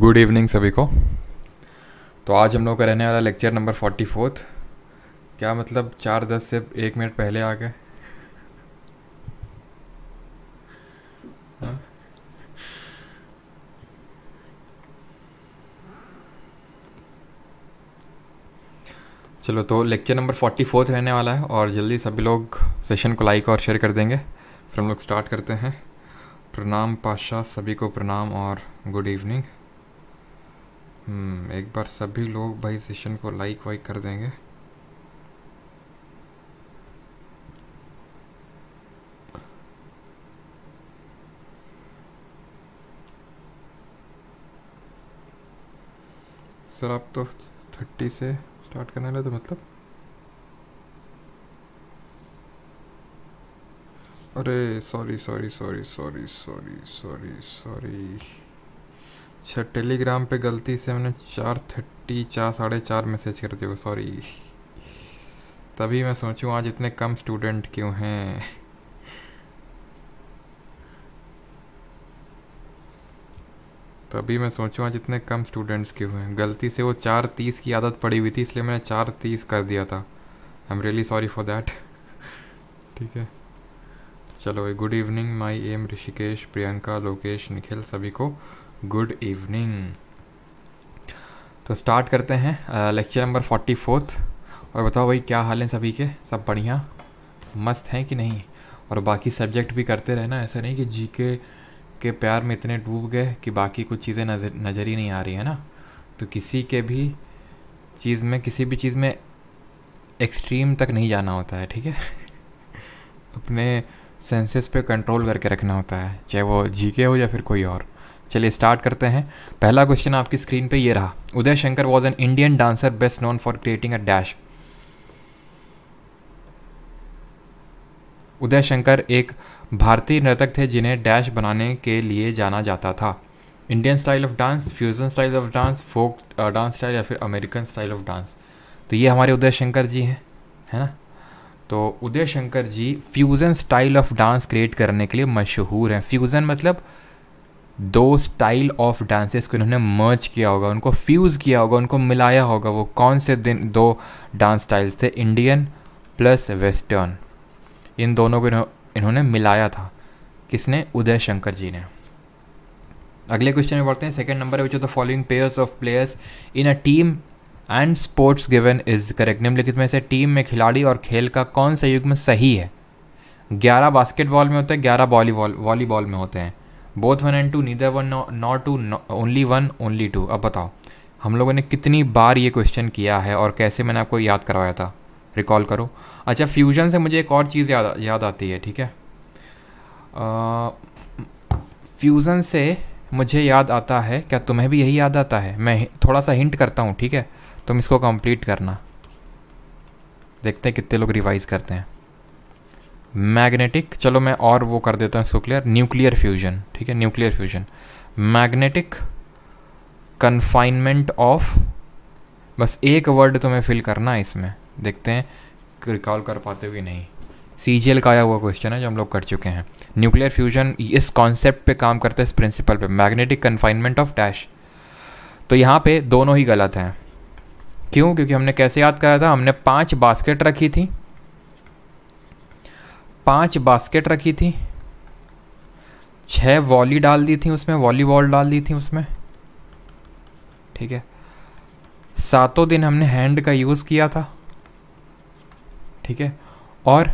Good evening सभी को तो आज हम लोग का रहने वाला लेक्चर नंबर फोर्टी फोर्थ क्या मतलब चार दस से एक मिनट पहले आ गए हाँ? चलो तो लेक्चर नंबर फोर्टी फोर्थ रहने वाला है और जल्दी सभी लोग सेशन को लाइक और शेयर कर देंगे फिर हम लोग स्टार्ट करते हैं प्रणाम पाशा सभी को प्रणाम और गुड इवनिंग हम्म, एक बार सभी लोग भाई सेशन को लाइक वाइक कर देंगे सर आप तो थर्टी से स्टार्ट करने लगे तो मतलब अरे sorry sorry sorry sorry sorry sorry sorry अच्छा टेलीग्राम पे गलती से मैंने चार थर्टी चार साढ़े चार मैसेज कर दिया सॉरी तभी मैं सोचूं आज इतने कम स्टूडेंट क्यों हैं तभी मैं सोचूं आज इतने कम स्टूडेंट्स क्यों हैं गलती से वो चार तीस की आदत पड़ी हुई थी इसलिए मैंने चार तीस कर दिया था I am really sorry for that ठीक है चलो good evening my um Rishikesh Priyanka Lokesh Nikhil सभी को गुड इवनिंग तो स्टार्ट करते हैं लेक्चर नंबर फोर्टी फोर्थ और बताओ भाई क्या हाल है सभी के सब बढ़िया मस्त हैं कि नहीं और बाकी सब्जेक्ट भी करते रहना ऐसा नहीं कि जी के के प्यार में इतने डूब गए कि बाकी कुछ चीज़ें नज़र नज़र ही नहीं आ रही है ना तो किसी के भी चीज़ में किसी भी चीज़ में एक्सट्रीम तक नहीं जाना होता है ठीक है अपने सेंसेस पे कंट्रोल करके रखना होता है चाहे वो जी के हो या फिर कोई और चलिए स्टार्ट करते हैं पहला क्वेश्चन आपकी स्क्रीन पे ये रहा Uday Shankar was an Indian dancer best known for creating a dash Uday Shankar एक भारतीय नर्तक थे जिन्हें डैश बनाने के लिए जाना जाता था Indian style of dance fusion style of dance folk dance style या फिर अमेरिकन स्टाइल ऑफ डांस तो ये हमारे उदय शंकर जी हैं है ना तो Uday Shankar ji fusion style of dance create करने के लिए मशहूर हैं फ्यूज़न मतलब दो स्टाइल ऑफ डांसेस को इन्होंने मर्ज किया होगा उनको फ्यूज़ किया होगा उनको मिलाया होगा वो कौन से दिन दो डांस स्टाइल्स थे इंडियन प्लस वेस्टर्न इन दोनों को इन्होंने मिलाया था किसने उदय शंकर जी ने अगले क्वेश्चन में पढ़ते हैं second number which of the following pairs of players in a team and sports given is correct निम्नलिखित में से टीम में खिलाड़ी और खेल का कौन सा युग्म सही है ग्यारह बास्केटबॉल में होते हैं ग्यारह वॉलीबॉल वॉलीबॉल में होते हैं both one and two neither one not two only one only two अब बताओ हम लोगों ने कितनी बार ये क्वेश्चन किया है और कैसे मैंने आपको याद करवाया था रिकॉल करो अच्छा फ्यूजन से मुझे एक और चीज़ याद याद आती है ठीक है फ्यूज़न से मुझे याद आता है क्या तुम्हें भी यही याद आता है मैं थोड़ा सा हिंट करता हूँ ठीक है तुम इसको कंप्लीट करना देखते हैं कितने लोग रिवाइज़ करते हैं मैग्नेटिक चलो मैं और वो कर देता हूँ इसको क्लियर न्यूक्लियर फ्यूजन ठीक है nuclear fusion magnetic confinement of बस एक वर्ड तो मैं फिल करना है इसमें देखते हैं रिकॉल कर पाते भी नहीं सी का आया हुआ क्वेश्चन है जो हम लोग कर चुके हैं न्यूक्लियर फ्यूजन इस कॉन्सेप्ट पे काम करता है इस प्रिंसिपल पे मैग्नेटिक कन्फाइनमेंट ऑफ डैश तो यहाँ पे दोनों ही गलत हैं क्यों क्योंकि हमने कैसे याद कराया था हमने पांच बास्केट रखी थी पांच बास्केट रखी थी छः वॉली डाल दी थी उसमें वॉलीबॉल डाल दी थी उसमें ठीक है सातों दिन हमने हैंड का यूज़ किया था ठीक है और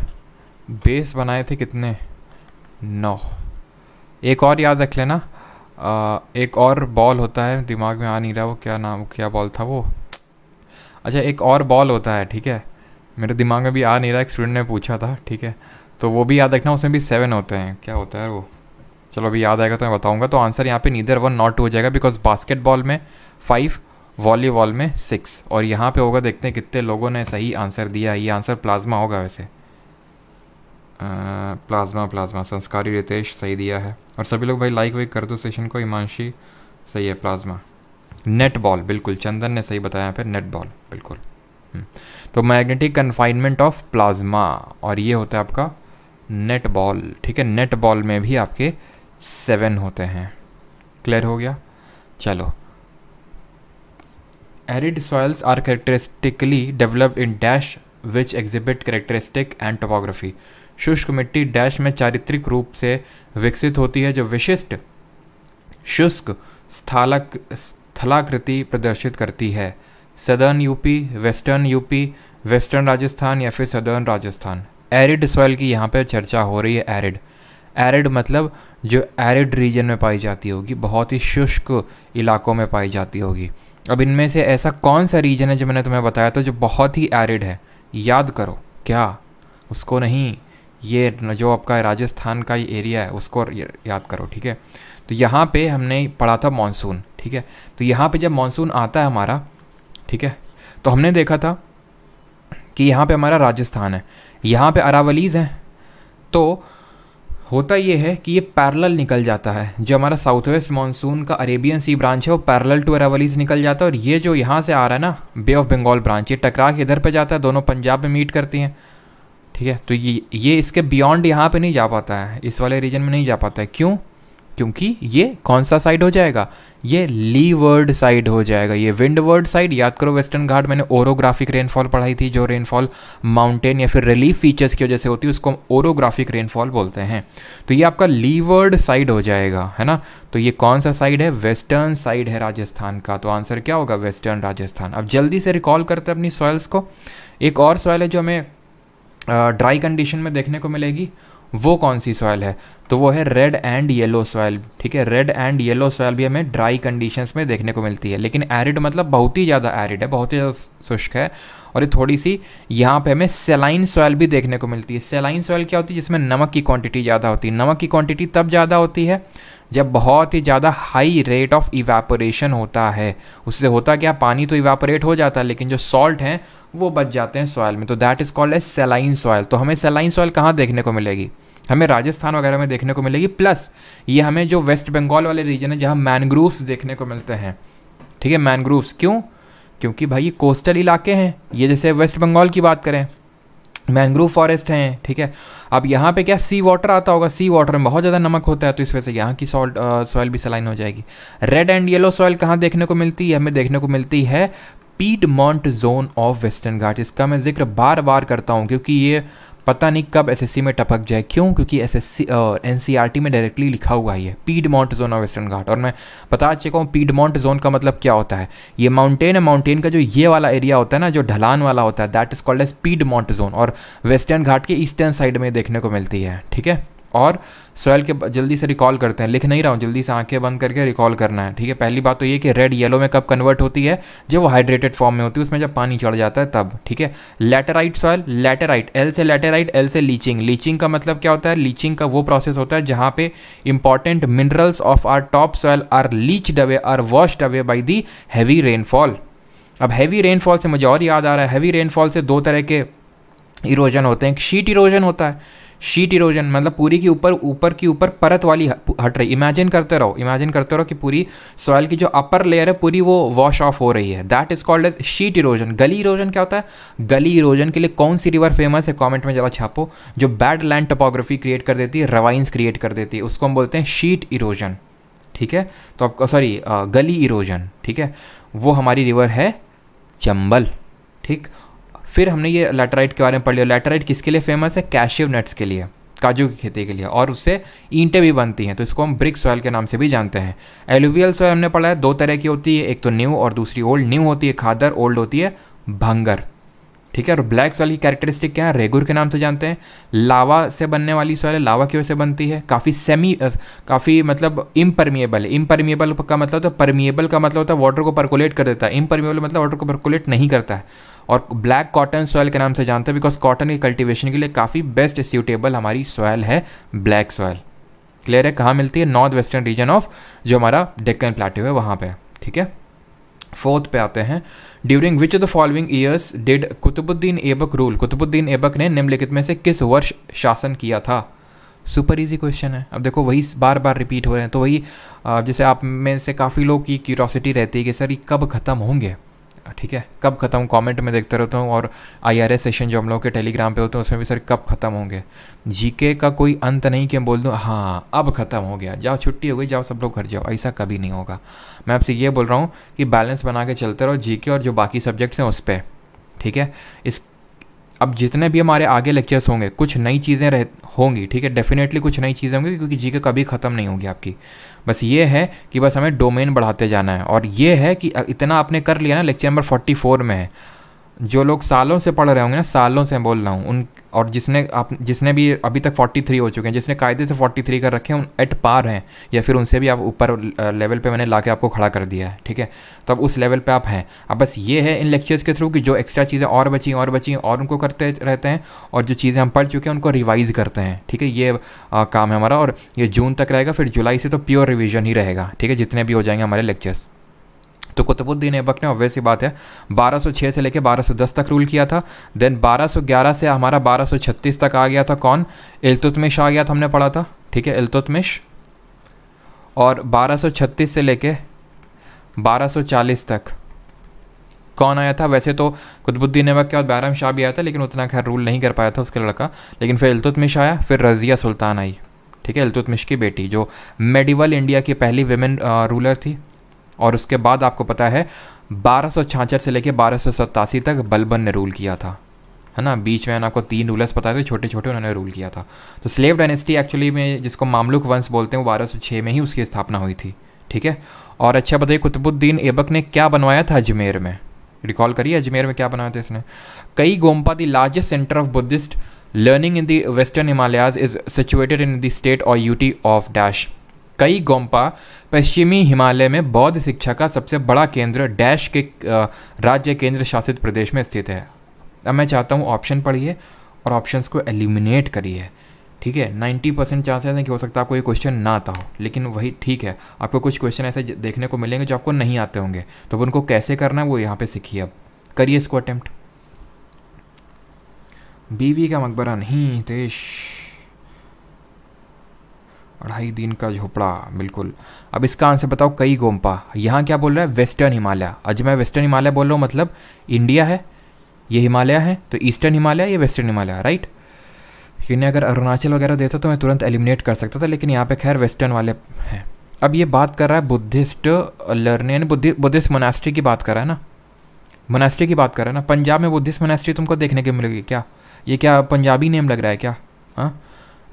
बेस बनाए थे कितने नौ एक और याद रख लेना एक और बॉल होता है दिमाग में आ नहीं रहा वो क्या नाम क्या बॉल था वो अच्छा एक और बॉल होता है ठीक है मेरे दिमाग में भी आ नहीं रहा एक स्टूडेंट ने पूछा था ठीक है तो वो भी याद रखना उसमें भी सेवन होते हैं क्या होता है वो चलो अभी याद आएगा तो मैं बताऊंगा तो आंसर यहाँ पे नीदर वन नॉट टू हो जाएगा बिकॉज बास्केटबॉल में फाइव वॉलीबॉल में सिक्स और यहाँ पे होगा देखते हैं कितने लोगों ने सही आंसर दिया ये आंसर प्लाज्मा होगा वैसे प्लाज्मा प्लाज्मा संस्कारी रितेश सही दिया है और सभी लोग भाई लाइक वाइक कर दो सेशन को हिमांशी सही है प्लाज्मा नेट बॉल बिल्कुल चंदन ने सही बताया यहाँ पर नेट बॉल बिल्कुल हम्म। तो मैग्नेटिक कन्फाइनमेंट ऑफ प्लाज्मा और ये होता है आपका नेट बॉल ठीक है नेट बॉल में भी आपके सेवन होते हैं क्लियर हो गया चलो arid soils are characteristically developed in dash which exhibit characteristic and topography शुष्क मिट्टी डैश में चारित्रिक रूप से विकसित होती है जो विशिष्ट शुष्क स्थालक स्थलाकृति प्रदर्शित करती है southern UP western UP western Rajasthan या फिर सदर्न राजस्थान एरिड सॉइल की यहाँ पर चर्चा हो रही है एरिड एरिड मतलब जो एरिड रीजन में पाई जाती होगी बहुत ही शुष्क इलाकों में पाई जाती होगी अब इनमें से ऐसा कौन सा रीजन है जो मैंने तुम्हें बताया था जो बहुत ही एरिड है याद करो क्या उसको नहीं ये जो आपका राजस्थान का ये एरिया है उसको याद करो ठीक है तो यहाँ पे हमने पढ़ा था मानसून ठीक है तो यहाँ पे जब मानसून आता है हमारा ठीक है तो हमने देखा था कि यहाँ पे हमारा राजस्थान है यहाँ पे अरावलीज़ हैं तो होता ये है कि ये पैरल निकल जाता है जो हमारा साउथ वेस्ट मानसून का अरेबियन सी ब्रांच है वो पैरल टू अरावलीज निकल जाता है और ये जो यहाँ से आ रहा है ना बे ऑफ बंगाल ब्रांच ये टकरा के इधर पे जाता है दोनों पंजाब में मीट करती हैं ठीक है तो ये ये इसके बियॉन्ड यहाँ पे नहीं जा पाता है इस वाले रीजन में नहीं जा पाता है क्यों क्योंकि ये कौन सा साइड हो जाएगा ये लीवर्ड साइड हो जाएगा ये विंडवर्ड साइड याद करो वेस्टर्न घाट मैंने ओरोग्राफिक रेनफॉल पढ़ाई थी जो रेनफॉल माउंटेन या फिर रिलीफ फीचर्स की वजह से होती है उसको हम ओरोग्राफिक रेनफॉल बोलते हैं तो ये आपका लीवर्ड साइड हो जाएगा है ना तो ये कौन सा साइड है वेस्टर्न साइड है राजस्थान का तो आंसर क्या होगा वेस्टर्न राजस्थान अब जल्दी से रिकॉल करते हैं अपनी सॉयल्स को एक और सॉयल है जो हमें ड्राई uh, कंडीशन में देखने को मिलेगी वो कौन सी सॉयल है तो वो है रेड एंड येलो सॉयल ठीक है रेड एंड येलो सॉयल भी हमें ड्राई कंडीशंस में देखने को मिलती है लेकिन एरिड मतलब बहुत ही ज़्यादा एरिड है बहुत ही ज़्यादा शुष्क है और ये थोड़ी सी यहाँ पे हमें सेलाइन सॉयल भी देखने को मिलती है सेलाइन सॉयल क्या होती है जिसमें नमक की क्वांटिटी ज़्यादा होती है नमक की क्वांटिटी तब ज़्यादा होती है जब बहुत ही ज़्यादा हाई रेट ऑफ इवेपोरेशन होता है उससे होता क्या पानी तो इवेपोरेट हो जाता है लेकिन जो सॉल्ट हैं वो बच जाते हैं सॉयल में तो that is called as saline soil तो हमें सेलाइन सॉयल कहाँ देखने को मिलेगी हमें राजस्थान वगैरह में देखने को मिलेगी प्लस ये हमें जो वेस्ट बंगाल वाले रीजन है जहाँ मैनग्रूव्स देखने को मिलते हैं ठीक है मैनग्रूव्स क्यों क्योंकि भाई ये कोस्टल इलाके हैं ये जैसे वेस्ट बंगाल की बात करें मैंग्रोव फॉरेस्ट हैं ठीक है अब यहाँ पे क्या सी वाटर आता होगा सी वाटर में बहुत ज़्यादा नमक होता है तो इस वजह से यहाँ की सॉल्ट सॉइल भी सलाइन हो जाएगी रेड एंड येलो सॉइल कहाँ देखने को मिलती है हमें देखने को मिलती है mount zone of western Ghat इसका मैं जिक्र बार बार करता हूँ क्योंकि ये पता नहीं कब एसएससी में टपक जाए क्यों क्योंकि एसएससी एनसीईआरटी e में डायरेक्टली लिखा हुआ है piedmont zone of western Ghat और मैं बता चुका हूँ पीडमोंट जोन का मतलब क्या होता है ये माउंटेन है माउंटेन का जो ये वाला एरिया होता है ना जो ढलान वाला होता है that is called as mount zone और वेस्टर्न घाट के ईस्टर्न साइड में देखने को मिलती है ठीक है और सॉयल के जल्दी से रिकॉल करते हैं लिख नहीं रहा हूँ जल्दी से आंखें बंद करके रिकॉल करना है ठीक है पहली बात तो ये कि रेड येलो में कब कन्वर्ट होती है जब वो हाइड्रेटेड फॉर्म में होती है उसमें जब पानी चढ़ जाता है तब ठीक है लेटेराइट सॉयल लेटेराइट एल से लेटेराइट एल से लीचिंग लीचिंग का मतलब क्या होता है लीचिंग का वो प्रोसेस होता है जहाँ पे important minerals of or top soil are leached away or washed away by the heavy rainfall अब हैवी रेनफॉल से मुझे और याद आ रहा है हैवी रेनफॉल से दो तरह के इरोजन होते हैं एक शीट इरोजन होता है शीट इरोजन मतलब पूरी के ऊपर ऊपर की ऊपर परत वाली हट रही इमेजिन करते रहो इमेजिन करते रहो कि पूरी सॉइल की जो अपर लेयर है पूरी वो वॉश ऑफ हो रही है that is called as sheet erosion gully erosion क्या होता है गली इरोजन के लिए कौन सी रिवर फेमस है कॉमेंट में जरा छापो जो बैड लैंड टोपोग्राफी क्रिएट कर देती है रवाइंस क्रिएट कर देती है उसको हम बोलते हैं शीट इरोजन ठीक है तो आपका सॉरी गली इरोजन ठीक है वो हमारी रिवर है चंबल ठीक फिर हमने ये लेटराइट के बारे में पढ़ लिया लेटराइट किसके लिए फेमस है कैशिव नट्स के लिए काजू की खेती के लिए और उससे ईंटें भी बनती हैं तो इसको हम ब्रिक सॉयल के नाम से भी जानते हैं एलुवियल सॉयल हमने पढ़ा है दो तरह की होती है एक तो न्यू और दूसरी ओल्ड न्यू होती है खादर ओल्ड होती है भंगर ठीक है और ब्लैक सॉइल की कैरेक्टरिस्टिक क्या है रेगुर के नाम से जानते हैं लावा से बनने वाली सॉइल है लावा की वजह से बनती है काफ़ी सेमी काफ़ी मतलब इम्परमिएबल है इम्परमिएबल का मतलब तो परमिएबल का मतलब होता है वाटर को परकुलेट कर देता है इम्परमिएबल मतलब वाटर को परकुलेट नहीं करता है और ब्लैक कॉटन सॉयल के नाम से जानते हैं बिकॉज कॉटन के कल्टिवेशन के लिए काफ़ी बेस्ट सूटेबल हमारी सॉयल है ब्लैक सॉयल क्लियर है कहाँ मिलती है नॉर्थ वेस्टर्न रीजन ऑफ जो हमारा डेक्कन प्लेट्यू है वहाँ पर ठीक है फोर्थ पे आते हैं during which the following years did Qutubuddin Aibak rule Qutubuddin Aibak ने निम्नलिखित में से किस वर्ष शासन किया था सुपर इजी क्वेश्चन है अब देखो वही बार बार रिपीट हो रहे हैं तो वही जैसे आप में से काफ़ी लोग की क्यूरोसिटी रहती है कि सर ये कब ख़त्म होंगे ठीक है कब ख़त्म कमेंट में देखते रहता हूँ और आई सेशन जो हम लोग के टेलीग्राम पे होते हैं उसमें भी सर कब ख़त्म होंगे जीके का कोई अंत नहीं कि मैं बोल दूँ हाँ अब ख़त्म हो गया जाओ छुट्टी हो गई जाओ सब लोग घर जाओ ऐसा कभी नहीं होगा मैं आपसे ये बोल रहा हूँ कि बैलेंस बना के चलते रहो जी और जो बाकी सब्जेक्ट्स हैं उस पर ठीक है इस अब जितने भी हमारे आगे लेक्चर्स होंगे कुछ नई चीज़ें रह होंगी ठीक है डेफिनेटली कुछ नई चीज़ें होंगी क्योंकि जी के कभी ख़त्म नहीं होगी आपकी बस ये है कि बस हमें डोमेन बढ़ाते जाना है और ये है कि इतना आपने कर लिया ना लेक्चर नंबर फोर्टी फोर में है जो लोग सालों से पढ़ रहे होंगे ना सालों से बोल रहा हूँ उन और जिसने आप जिसने भी अभी तक 43 हो चुके हैं जिसने कायदे से 43 कर रखे हैं एट पार हैं या फिर उनसे भी आप ऊपर लेवल पे मैंने ला के आपको खड़ा कर दिया है ठीक है तो अब उस लेवल पे आप हैं अब बस ये है इन लेक्चर्स के थ्रू कि जो एक्स्ट्रा चीज़ें और बची और बची और उनको करते रहते हैं और जो चीज़ें हम पढ़ चुके हैं उनको रिवाइज़ करते हैं ठीक है ये आ, काम है हमारा और ये जून तक रहेगा फिर जुलाई से तो प्योर रिविज़न ही रहेगा ठीक है जितने भी हो जाएंगे हमारे लेक्चर्स तो कुतुबुद्दीन ऐबक ने ऑब्वियस ही बात है 1206 से लेकर 1210 तक रूल किया था देन 1211 से हमारा 1236 तक आ गया था कौन इल्तुतमिश आ गया था हमने पढ़ा था ठीक है इल्तुतमिश और 1236 से लेके 1240 तक कौन आया था वैसे तो कुतुबुद्दीन ऐबक के बाद बैरम शाह भी आया था लेकिन उतना खैर रूल नहीं कर पाया था उसका लड़का लेकिन फिर इल्तुतमिश आया फिर रज़िया सुल्तान आई ठीक है इल्तुतमिश की बेटी जो मेडिवल इंडिया की पहली वेमेन रूलर थी और उसके बाद आपको पता है बारह से लेकर बारह तक बलबन ने रूल किया था है ना बीच में आपको तीन रूलर्स पता थे छोटे छोटे उन्होंने रूल किया था तो स्लेव डायनेस्टी एक्चुअली में जिसको मामलुक वंश बोलते हैं वो बारह में ही उसकी स्थापना हुई थी ठीक है और अच्छा बताइए कुतुबुद्दीन ऐबक ने क्या बनवाया था अजमेर में रिकॉल करिए अजमेर में क्या बनाया था इसने Ki Gompa the largest centre of Buddhist learning in the western Himalayas is situated in the state और UT of dash Ki Gompa पश्चिमी हिमालय में बौद्ध शिक्षा का सबसे बड़ा केंद्र डैश के राज्य केंद्र शासित प्रदेश में स्थित है अब मैं चाहता हूँ ऑप्शन पढ़िए और ऑप्शंस को एलिमिनेट करिए ठीक है नाइन्टी परसेंट चांसेस हैं कि हो सकता है आपको ये क्वेश्चन ना आता हो लेकिन वही ठीक है आपको कुछ क्वेश्चन ऐसे देखने को मिलेंगे जो आपको नहीं आते होंगे तो अब उनको कैसे करना है वो यहाँ पे सीखिए अब करिए इसको अटैम्प्ट बीवी का मकबरा नहीं देश अढ़ाई दिन का झोपड़ा बिल्कुल अब इसका आंसर बताओ कई गोम्पा यहाँ क्या बोल रहा है वेस्टर्न हिमालय और मैं वेस्टर्न हिमालय बोल रहा हूँ मतलब इंडिया है ये हिमालय है तो ईस्टर्न हिमालय ये वेस्टर्न हिमालय राइट क्योंकि अगर अरुणाचल वगैरह देता तो मैं तुरंत एलिमिनेट कर सकता था लेकिन यहाँ पे खैर वेस्टर्न वाले हैं अब ये बात कर रहा है बुद्धिस्ट लर्निंग यानी बुद्धि बुद्धिस्ट मोनास्ट्री की बात कर रहा है ना मोनास्ट्री की बात कर रहा है ना पंजाब में बुद्धिस्ट मोनास्ट्री तुमको देखने की मिलेगी क्या ये क्या पंजाबी नेम लग रहा है क्या हाँ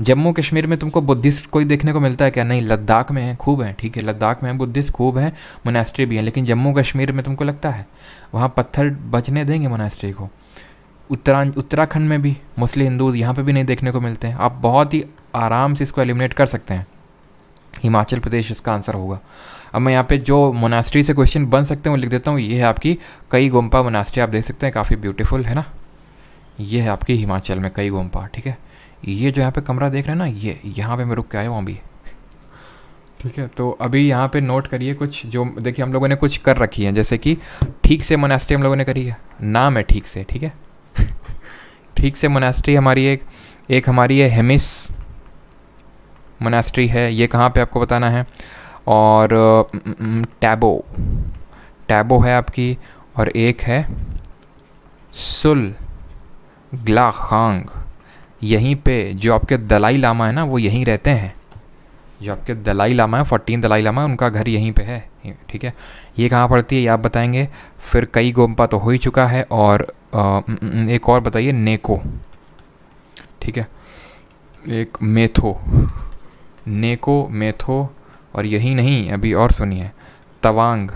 जम्मू कश्मीर में तुमको बुद्धिस्ट कोई देखने को मिलता है क्या नहीं लद्दाख में है खूब है ठीक है लद्दाख में है बुद्धिस्ट खूब है मोनास्ट्री भी है लेकिन जम्मू कश्मीर में तुमको लगता है वहाँ पत्थर बचने देंगे मोनास्ट्री को उत्तरा उत्तराखंड में भी मुस्लिम हिंदूज़ यहाँ पर भी नहीं देखने को मिलते हैं आप बहुत ही आराम से इसको एलिमिनेट कर सकते हैं हिमाचल प्रदेश इसका आंसर होगा अब मैं यहाँ पे जो मोनास्ट्री से क्वेश्चन बन सकते हैं वो लिख देता हूँ ये है आपकी कई गोम्पा मोनास्ट्री आप देख सकते हैं काफ़ी ब्यूटीफुल है ना ये है आपकी हिमाचल में कई गोम्पा ठीक है ये जो यहाँ पे कमरा देख रहे हैं ना ये यहाँ पे मैं रुक के आया हूँ अभी ठीक है तो अभी यहाँ पे नोट करिए कुछ जो देखिए हम लोगों ने कुछ कर रखी है जैसे कि ठीक से मोनास्ट्री हम लोगों ने करी है नाम है ठीक से ठीक है ठीक से मोनास्ट्री हमारी एक एक हमारी है हेमिस मोनास्ट्री है ये कहाँ पे आपको बताना है और टैबो mm, टैबो mm, है आपकी और एक है सुल ग्ला खांग यहीं पे जो आपके दलाई लामा है ना वो यहीं रहते हैं जो आपके दलाई लामा है फोर्टीन दलाई लामा है उनका घर यहीं पे है ठीक है ये कहाँ पड़ती है ये आप बताएंगे फिर कई गोम्पा तो हो ही चुका है और आ, एक और बताइए नेको ठीक है एक मेथो नेको मेथो और यही नहीं अभी और सुनिए तवांग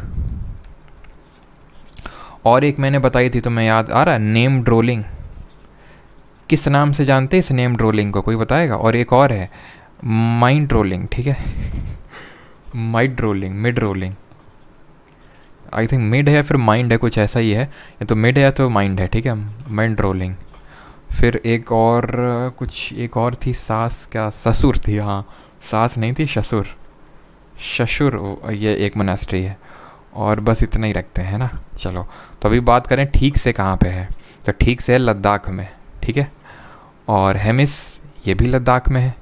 और एक मैंने बताई थी तो मैं याद आ रहा है नेम ड्रोलिंग किस नाम से जानते हैं इस नेम ट्रोलिंग को कोई बताएगा और एक और है माइंड ट्रोलिंग ठीक है mind trolling mid rolling I think mid है या फिर माइंड है कुछ ऐसा ही है या तो मिड है या तो माइंड है ठीक है माइंड रोलिंग फिर एक और कुछ एक और थी सास क्या ससुर थी हाँ सास नहीं थी ससुर ससुर ये एक मोनास्ट्री है और बस इतना ही रखते हैं ना चलो तो अभी बात करें ठीक से कहाँ पे है तो ठीक से है लद्दाख में ठीक है और हेमिस ये भी लद्दाख में है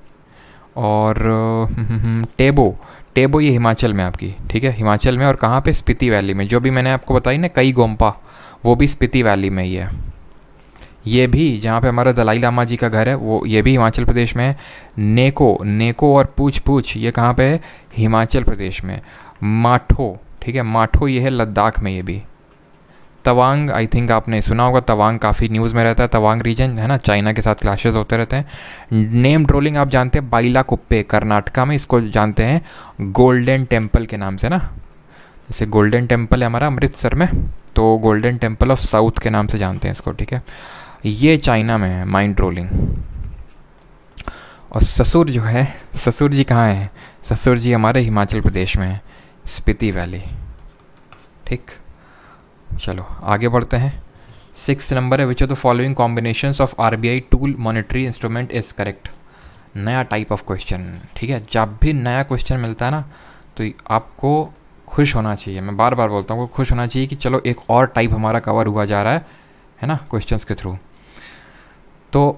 और टेबो टेबो हम्म, हम्म, हम्म, ये हिमाचल में आपकी ठीक है हिमाचल में और कहाँ पे स्पीति वैली में जो भी मैंने आपको बताई ना कई गोम्पा वो भी स्पीति वैली में ही है ये भी जहाँ पे हमारा दलाई लामा जी का घर है वो ये भी हिमाचल प्रदेश में है नेको नेको और पूछ पूछ ये कहाँ पे है हिमाचल प्रदेश में माठो ठीक है माठो ये है लद्दाख में ये भी तवांग आई थिंक आपने सुना होगा तवांग काफ़ी न्यूज़ में रहता है तवांग रीजन है ना चाइना के साथ क्लाशेज होते रहते हैं नेम ट्रोलिंग आप जानते हैं बाइला कुप्पे कर्नाटका में इसको जानते हैं गोल्डन टेम्पल के नाम से ना जैसे गोल्डन टेम्पल है हमारा अमृतसर में तो गोल्डन टेम्पल ऑफ साउथ के नाम से जानते हैं इसको ठीक है ये चाइना में है माइंड ट्रोलिंग और ससुर जो है ससुर जी कहाँ हैं ससुर जी हमारे हिमाचल प्रदेश में हैं स्पिति वैली ठीक चलो आगे बढ़ते हैं सिक्स नंबर है which of the following combination of R B I tool monetary instrument is correct नया टाइप ऑफ क्वेश्चन ठीक है जब भी नया क्वेश्चन मिलता है ना तो आपको खुश होना चाहिए मैं बार बार बोलता हूँ खुश होना चाहिए कि चलो एक और टाइप हमारा कवर हुआ जा रहा है है ना क्वेश्चंस के थ्रू तो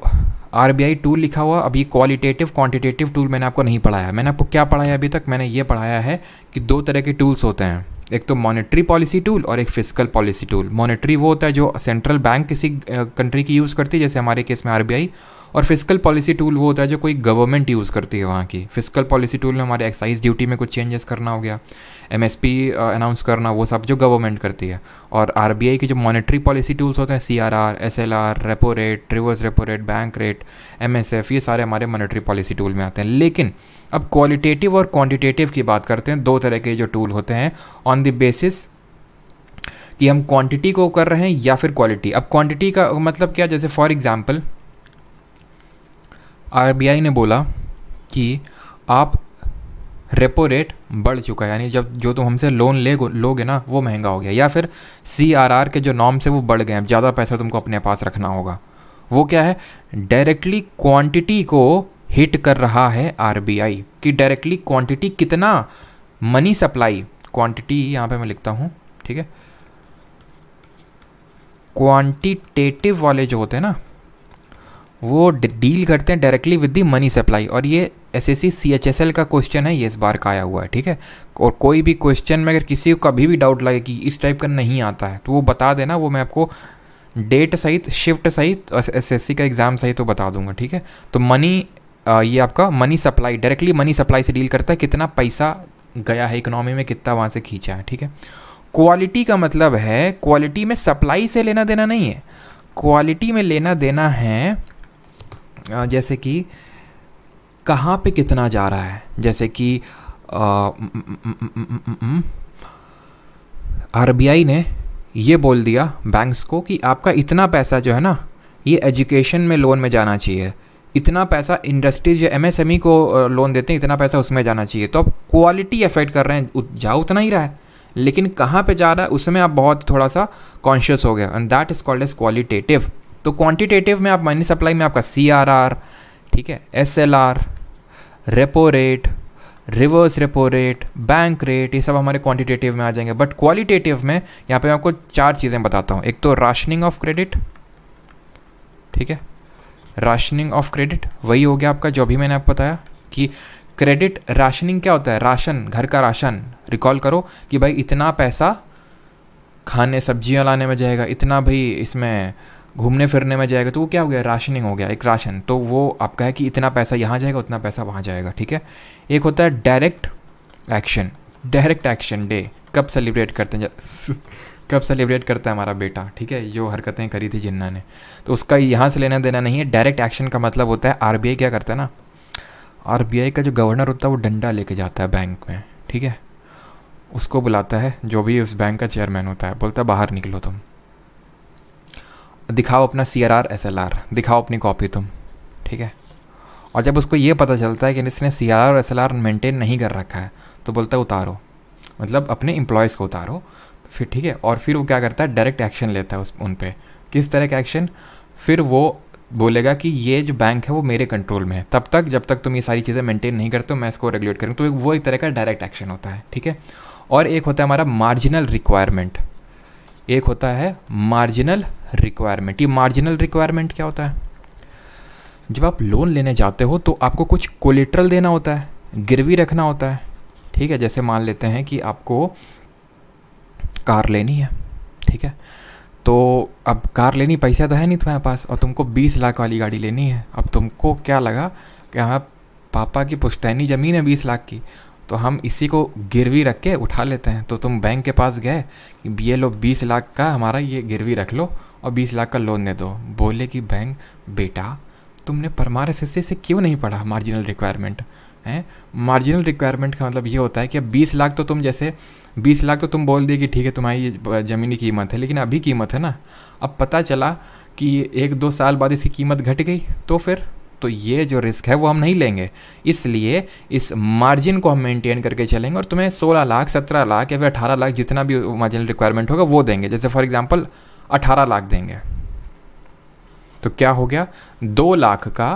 आर बी आई टूल लिखा हुआ अभी क्वालिटेटिव क्वान्टिटेटिव टूल मैंने आपको नहीं पढ़ाया मैंने आपको क्या पढ़ाया अभी तक मैंने ये पढ़ाया है कि दो तरह के टूल्स होते हैं एक तो मॉनेटरी पॉलिसी टूल और एक फिजिकल पॉलिसी टूल मॉनेटरी वो होता है जो सेंट्रल बैंक किसी कंट्री की यूज़ करती है जैसे हमारे केस में आरबीआई और फिजिकल पॉलिसी टूल वो होता है जो कोई गवर्नमेंट यूज़ करती है वहाँ की फिजिकल पॉलिसी टूल में हमारे एक्साइज ड्यूटी में कुछ चेंजेस करना हो गया एम एस पी अनाउंस करना वो सब जो गवर्नमेंट करती है और आर बी आई की जो मॉनिटरी पॉलिसी टूल्स होते हैं C R R S L R repo rate reverse repo rate bank rate M S F ये सारे हमारे मॉनिटरी पॉलिसी टूल में आते हैं लेकिन अब क्वालिटेटिव और क्वान्टिटेटिव की बात करते हैं दो तरह के जो टूल होते हैं ऑन द बेसिस कि हम क्वांटिटी को कर रहे हैं या फिर क्वालिटी अब क्वांटिटी का मतलब क्या जैसे फॉर एग्ज़ाम्पल आरबीआई ने बोला कि आप रेपो रेट बढ़ चुका है यानी जब जो तुम हमसे लोन ले लोगे ना वो महंगा हो गया या फिर सी आर आर के जो नॉर्म्स है वो बढ़ गए ज़्यादा पैसा तुमको अपने पास रखना होगा वो क्या है डायरेक्टली क्वांटिटी को हिट कर रहा है आरबीआई कि डायरेक्टली क्वांटिटी कितना मनी सप्लाई क्वांटिटी यहाँ पे मैं लिखता हूँ ठीक है क्वांटिटेटिव वाले जो होते हैं ना वो डील करते हैं directly with the money supply और ये S S C H S L का क्वेश्चन है ये इस बार का आया हुआ है ठीक है और कोई भी क्वेश्चन में अगर किसी को कभी भी डाउट लगे कि इस टाइप का नहीं आता है तो वो बता देना वो मैं आपको डेट सहित शिफ्ट सहित एस एस सी का एग्ज़ाम सहित तो बता दूंगा ठीक है तो मनी ये आपका money supply directly money supply से डील करता है कितना पैसा गया है इकोनॉमी में कितना वहाँ से खींचा है ठीक है क्वालिटी का मतलब है क्वालिटी में सप्लाई से लेना देना नहीं है क्वालिटी में लेना देना है जैसे कि कहाँ पे कितना जा रहा है जैसे कि आरबीआई ने ये बोल दिया बैंक्स को कि आपका इतना पैसा जो है ना ये एजुकेशन में लोन में जाना चाहिए इतना पैसा इंडस्ट्रीज या एम e को लोन देते हैं इतना पैसा उसमें जाना चाहिए तो आप क्वालिटी अफेक्ट कर रहे हैं जा उतना ही रहा है लेकिन कहाँ पे जा रहा है उसमें आप बहुत थोड़ा सा कॉन्शियस हो गया and that is called as qualitative तो क्वान्टिटेटिव में आप मनी सप्लाई में आपका सी आर आर ठीक है S L R repo rate reverse repo rate bank rate ये सब हमारे क्वान्टिटेटिव में आ जाएंगे बट क्वालिटेटिव में यहाँ पे मैं आपको चार चीज़ें बताता हूँ एक तो राशनिंग ऑफ क्रेडिट ठीक है राशनिंग ऑफ क्रेडिट वही हो गया आपका जो भी मैंने आपको बताया कि क्रेडिट राशनिंग क्या होता है राशन घर का राशन रिकॉल करो कि भाई इतना पैसा खाने सब्जियां लाने में जाएगा इतना भाई इसमें घूमने फिरने में जाएगा तो वो क्या हो गया राशनिंग हो गया एक राशन तो वो आपका है कि इतना पैसा यहाँ जाएगा उतना पैसा वहाँ जाएगा ठीक है एक होता है direct action direct action day कब सेलिब्रेट करते हैं कब सेलिब्रेट करता है हमारा बेटा ठीक है जो हरकतें करी थी जिन्ना ने तो उसका यहाँ से लेना देना नहीं है डायरेक्ट एक्शन का मतलब होता है आर क्या करता है ना आर का जो गवर्नर होता है वो डंडा लेके जाता है बैंक में ठीक है उसको बुलाता है जो भी उस बैंक का चेयरमैन होता है बोलता है बाहर निकलो तुम दिखाओ अपना C R R S L R दिखाओ अपनी कॉपी तुम ठीक है और जब उसको ये पता चलता है कि इसने C R R S L R maintain नहीं कर रखा है तो बोलता है उतारो मतलब अपने एम्प्लॉयज़ को उतारो फिर ठीक है और फिर वो क्या करता है डायरेक्ट एक्शन लेता है उस उन पर किस तरह का एक्शन फिर वो बोलेगा कि ये जो बैंक है वो मेरे कंट्रोल में है तब तक जब तक तुम ये सारी चीज़ें मेंटेन नहीं करते हो मैं इसको रेगुलेट करूँ तो वो एक तरह का डायरेक्ट एक्शन होता है ठीक है और एक होता है हमारा मार्जिनल रिक्वायरमेंट एक होता है मार्जिनल रिक्वायरमेंट ये मार्जिनल रिक्वायरमेंट क्या होता है जब आप लोन लेने जाते हो तो आपको कुछ कोलेट्रल देना होता है गिरवी रखना होता है ठीक है जैसे मान लेते हैं कि आपको कार लेनी है ठीक है तो अब कार लेनी पैसा तो है नहीं तुम्हारे पास और तुमको बीस लाख वाली गाड़ी लेनी है अब तुमको क्या लगा कि हमारे पापा की पुश्तैनी ज़मीन है बीस लाख की तो हम इसी को गिरवी रख के उठा लेते हैं तो तुम बैंक के पास गए कि ये लो बीस लाख का हमारा ये गिरवी रख लो और बीस लाख का लोन दे दो बोले कि बैंक बेटा तुमने परमार एस एस से क्यों नहीं पढ़ा मार्जिनल रिक्वायरमेंट है मार्जिनल रिक्वायरमेंट का मतलब ये होता है कि अब बीस लाख तो तुम जैसे बीस लाख तो तुम बोल दिए कि ठीक है तुम्हारी ज़मीनी कीमत है लेकिन अभी कीमत है ना अब पता चला कि एक दो साल बाद इसकी कीमत घट गई तो फिर तो ये जो रिस्क है वो हम नहीं लेंगे इसलिए इस मार्जिन को हम मेंटेन करके चलेंगे और तुम्हें 16 लाख 17 लाख या फिर 18 लाख जितना भी मार्जिन रिक्वायरमेंट होगा वो देंगे जैसे फॉर एग्जांपल 18 लाख देंगे तो क्या हो गया दो लाख का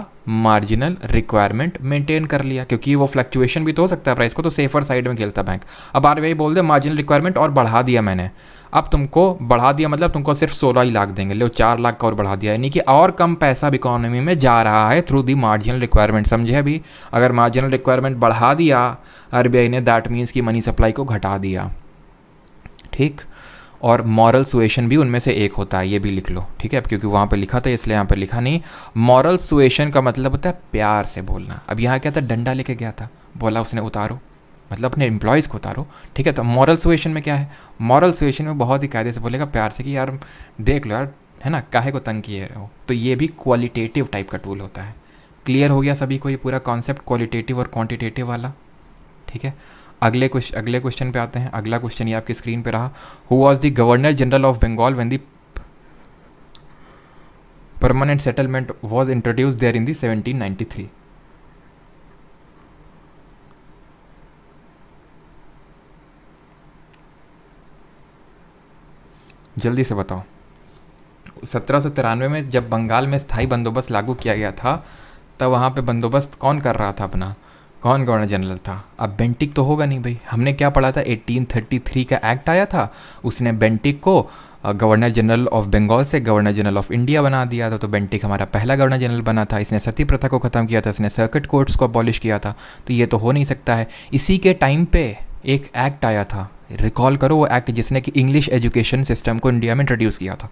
मार्जिनल रिक्वायरमेंट मेंटेन कर लिया क्योंकि वो फ्लक्चुएशन भी तो हो सकता है प्राइस को तो सेफर साइड में खेलता बैंक अब आर बोल दे मार्जिनल रिक्वायरमेंट और बढ़ा दिया मैंने अब तुमको बढ़ा दिया मतलब तुमको सिर्फ सोलह ही लाख देंगे लो चार लाख का और बढ़ा दिया यानी कि और कम पैसा अब इकोनॉमी में जा रहा है थ्रू दी मार्जिनल रिक्वायरमेंट समझे अभी अगर मार्जिनल रिक्वायरमेंट बढ़ा दिया आर ने दैट मीन्स की मनी सप्लाई को घटा दिया ठीक और मॉरल सुएशन भी उनमें से एक होता है ये भी लिख लो ठीक है अब क्योंकि वहाँ पर लिखा था इसलिए यहाँ पर लिखा नहीं मॉरल सुएशन का मतलब होता है प्यार से बोलना अब यहाँ क्या था डंडा लेके गया था बोला उसने उतारो मतलब अपने एम्प्लॉयज़ को उतारो ठीक है तो मॉरल सुएशन में क्या है मॉरल सुएशन में बहुत ही कायदे से बोलेगा प्यार से कि यार देख लो यार है ना काहे को तंग किए हो तो ये भी क्वालिटेटिव टाइप का टूल होता है क्लियर हो गया सभी को ये पूरा कॉन्सेप्ट क्वालिटेटिव और क्वांटिटेटिव वाला ठीक है अगले क्वेश्चन अगले क्वेश्चन पे आते हैं अगला क्वेश्चन ये आपकी स्क्रीन पे रहा who was the governor general of Bengal when the permanent settlement was introduced there in the seventeen three जल्दी से बताओ सत्रह सौ तिरानवे में जब बंगाल में स्थायी बंदोबस्त लागू किया गया था तब वहाँ पे बंदोबस्त कौन कर रहा था अपना कौन गवर्नर जनरल था अब बेंटिक तो होगा नहीं भाई हमने क्या पढ़ा था 1833 का एक्ट आया था उसने बेंटिक को गवर्नर जनरल ऑफ बंगाल से गवर्नर जनरल ऑफ इंडिया बना दिया था तो बेंटिक हमारा पहला गवर्नर जनरल बना था इसने सती प्रथा को ख़त्म किया था इसने सर्किट कोर्ट्स को अबॉलिश किया था तो ये तो हो नहीं सकता है इसी के टाइम पे एक एक्ट आया था रिकॉल करो वो एक्ट जिसने कि इंग्लिश एजुकेशन सिस्टम को इंडिया में इंट्रोड्यूस किया था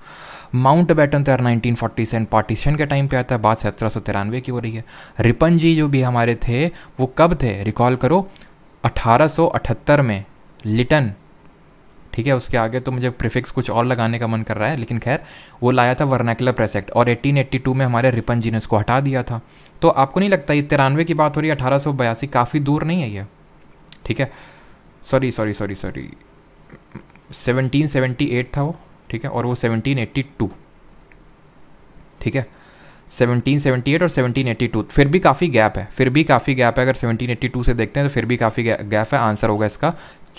माउंट बैटन तैयार नाइनटीन फोर्टी सेवन पार्टीशन के टाइम पे आता है बात सत्रह सौ तिरानवे की हो रही है रिपन जी जो भी हमारे थे वो कब थे रिकॉल करो अठहत्तर में लिटन ठीक है उसके आगे तो मुझे प्रिफिक्स कुछ और लगाने का मन कर रहा है लेकिन खैर वो लाया था वर्नैकुलर प्रेस एक्ट और 1882 में हमारे रिपन जी ने उसको हटा दिया था तो आपको नहीं लगता ये तिरानवे की बात हो रही है अठारह काफ़ी दूर नहीं है ये ठीक है सॉरी सॉरी सॉरी सॉरी 1778 था वो ठीक है और वो 1782 ठीक है 1778 और 1782 फिर भी काफ़ी गैप है फिर भी काफ़ी गैप है अगर 1782 से देखते हैं तो फिर भी काफ़ी गैप है आंसर होगा इसका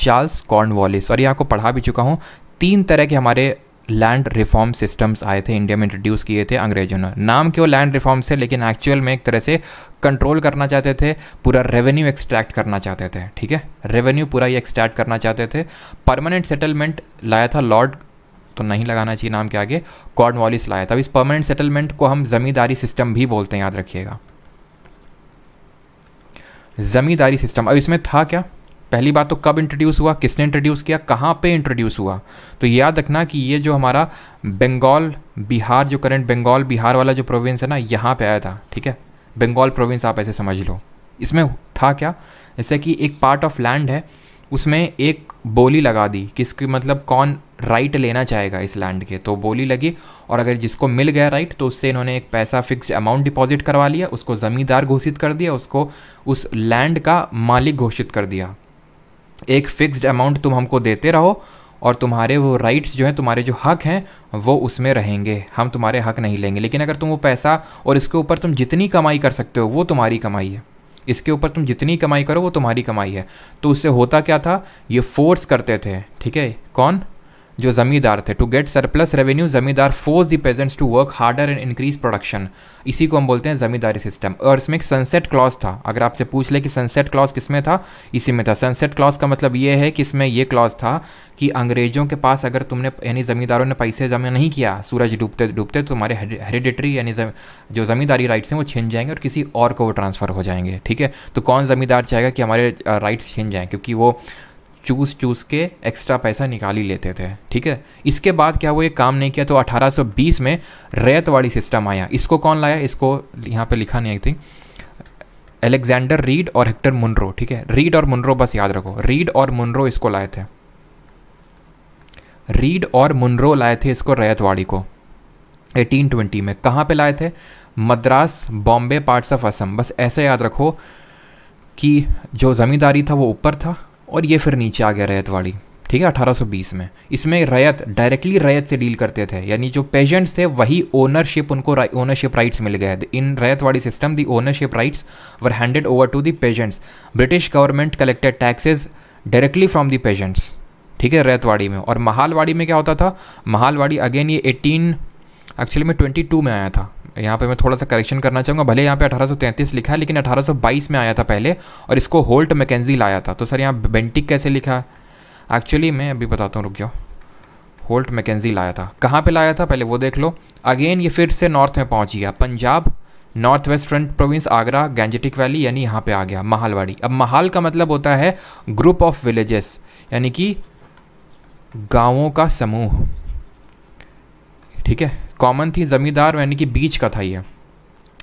चार्ल्स कॉर्न और यहाँ आपको पढ़ा भी चुका हूँ तीन तरह के हमारे लैंड रिफॉर्म सिस्टम्स आए थे इंडिया में इंट्रोड्यूस किए थे अंग्रेजों ने नाम क्यों लैंड रिफॉर्म्स थे लेकिन एक्चुअल में एक तरह से कंट्रोल करना चाहते थे पूरा रेवेन्यू एक्सट्रैक्ट करना चाहते थे ठीक है रेवेन्यू पूरा ये एक्सट्रैक्ट करना चाहते थे परमानेंट सेटलमेंट लाया था लॉर्ड तो नहीं लगाना चाहिए नाम के आगे कॉर्ड वॉलिस लाया था अब इस परमानेंट सेटलमेंट को हम जमींदारी सिस्टम भी बोलते हैं याद रखिएगा जमींदारी सिस्टम अब इसमें था क्या पहली बात तो कब इंट्रोड्यूस हुआ किसने इंट्रोड्यूस किया कहाँ पे इंट्रोड्यूस हुआ तो याद रखना कि ये जो हमारा बंगाल बिहार जो करंट बंगाल बिहार वाला जो प्रोविंस है ना यहाँ पे आया था ठीक है बंगाल प्रोविंस आप ऐसे समझ लो इसमें था क्या जैसे कि एक पार्ट ऑफ लैंड है उसमें एक बोली लगा दी किसकी मतलब कौन राइट लेना चाहेगा इस लैंड के तो बोली लगी और अगर जिसको मिल गया राइट तो उससे इन्होंने एक पैसा फिक्स अमाउंट डिपॉजिट करवा लिया उसको ज़मींदार घोषित कर दिया उसको उस लैंड का मालिक घोषित कर दिया एक फिक्स्ड अमाउंट तुम हमको देते रहो और तुम्हारे वो राइट्स जो हैं तुम्हारे जो हक हैं वो उसमें रहेंगे हम तुम्हारे हक नहीं लेंगे लेकिन अगर तुम वो पैसा और इसके ऊपर तुम जितनी कमाई कर सकते हो वो तुम्हारी कमाई है इसके ऊपर तुम जितनी कमाई करो वो तुम्हारी कमाई है तो उससे होता क्या था ये फोर्स करते थे ठीक है कौन जो ज़मींदार थे to get surplus revenue zamindar force the peasants to work harder and increase production इसी को हम बोलते हैं ज़मींदारी सिस्टम और इसमें एक सनसेट क्लॉज था अगर आपसे पूछ ले कि सनसेट क्लॉज किस में था इसी में था सनसेट क्लॉज का मतलब ये है कि इसमें यह क्लॉज था कि अंग्रेज़ों के पास अगर तुमने यानी ज़मींदारों ने पैसे जमा नहीं किया सूरज डूबते डूबते तो तुम्हारे हेरिडिटरी यानी जो ज़मींदारी राइट्स हैं वो छिन जाएंगे और किसी और को वो ट्रांसफ़र हो जाएंगे ठीक है तो कौन ज़मींदार चाहेगा कि हमारे राइट्स uh, छिन जाएँ क्योंकि वो चूस चूस के एक्स्ट्रा पैसा निकाल ही लेते थे ठीक है इसके बाद क्या वो ये काम नहीं किया तो 1820 में रेत वाली सिस्टम आया इसको कौन लाया इसको यहाँ पे लिखा नहीं आई थिंक एलेक्जेंडर रीड और हेक्टर मुनरो ठीक है रीड और मुनरो बस याद रखो रीड और मुनरो इसको लाए थे रीड और मुनरो लाए थे इसको रैतवाड़ी को 1820 में कहाँ पे लाए थे मद्रास बॉम्बे पार्ट्स ऑफ असम बस ऐसे याद रखो कि जो ज़मींदारी था वो ऊपर था और ये फिर नीचे आ गया रैयत वाली ठीक है 1820 में इसमें रैयत डायरेक्टली रैयत से डील करते थे यानी जो पेजेंट्स थे वही ओनरशिप उनको ओनरशिप राइट्स मिल गए in Ryotwari system the ownership rights were handed over to the peasants British government collected taxes directly from the peasants ठीक है रैतवाड़ी में और महालवाड़ी में क्या होता था महालवाड़ी अगेन ये एटीन एक्चुअली में ट्वेंटी टू में आया था यहाँ पे मैं थोड़ा सा करेक्शन करना चाहूँगा भले यहाँ पे 1833 लिखा है लेकिन 1822 में आया था पहले और इसको होल्ट मैकेजी लाया था तो सर यहाँ बेंटिक कैसे लिखा एक्चुअली मैं अभी बताता हूँ रुक जाओ होल्ट मैकेजी लाया था कहाँ पर लाया था पहले वो देख लो अगेन ये फिर से नॉर्थ में पहुँच गया Punjab north west front province Agra Gangetic valley यानी यहाँ पे आ गया महालवाड़ी अब महाल का मतलब होता है ग्रुप ऑफ विलेजेस यानी कि गांवों का समूह ठीक है कॉमन थी ज़मींदार यानी कि बीच का था ये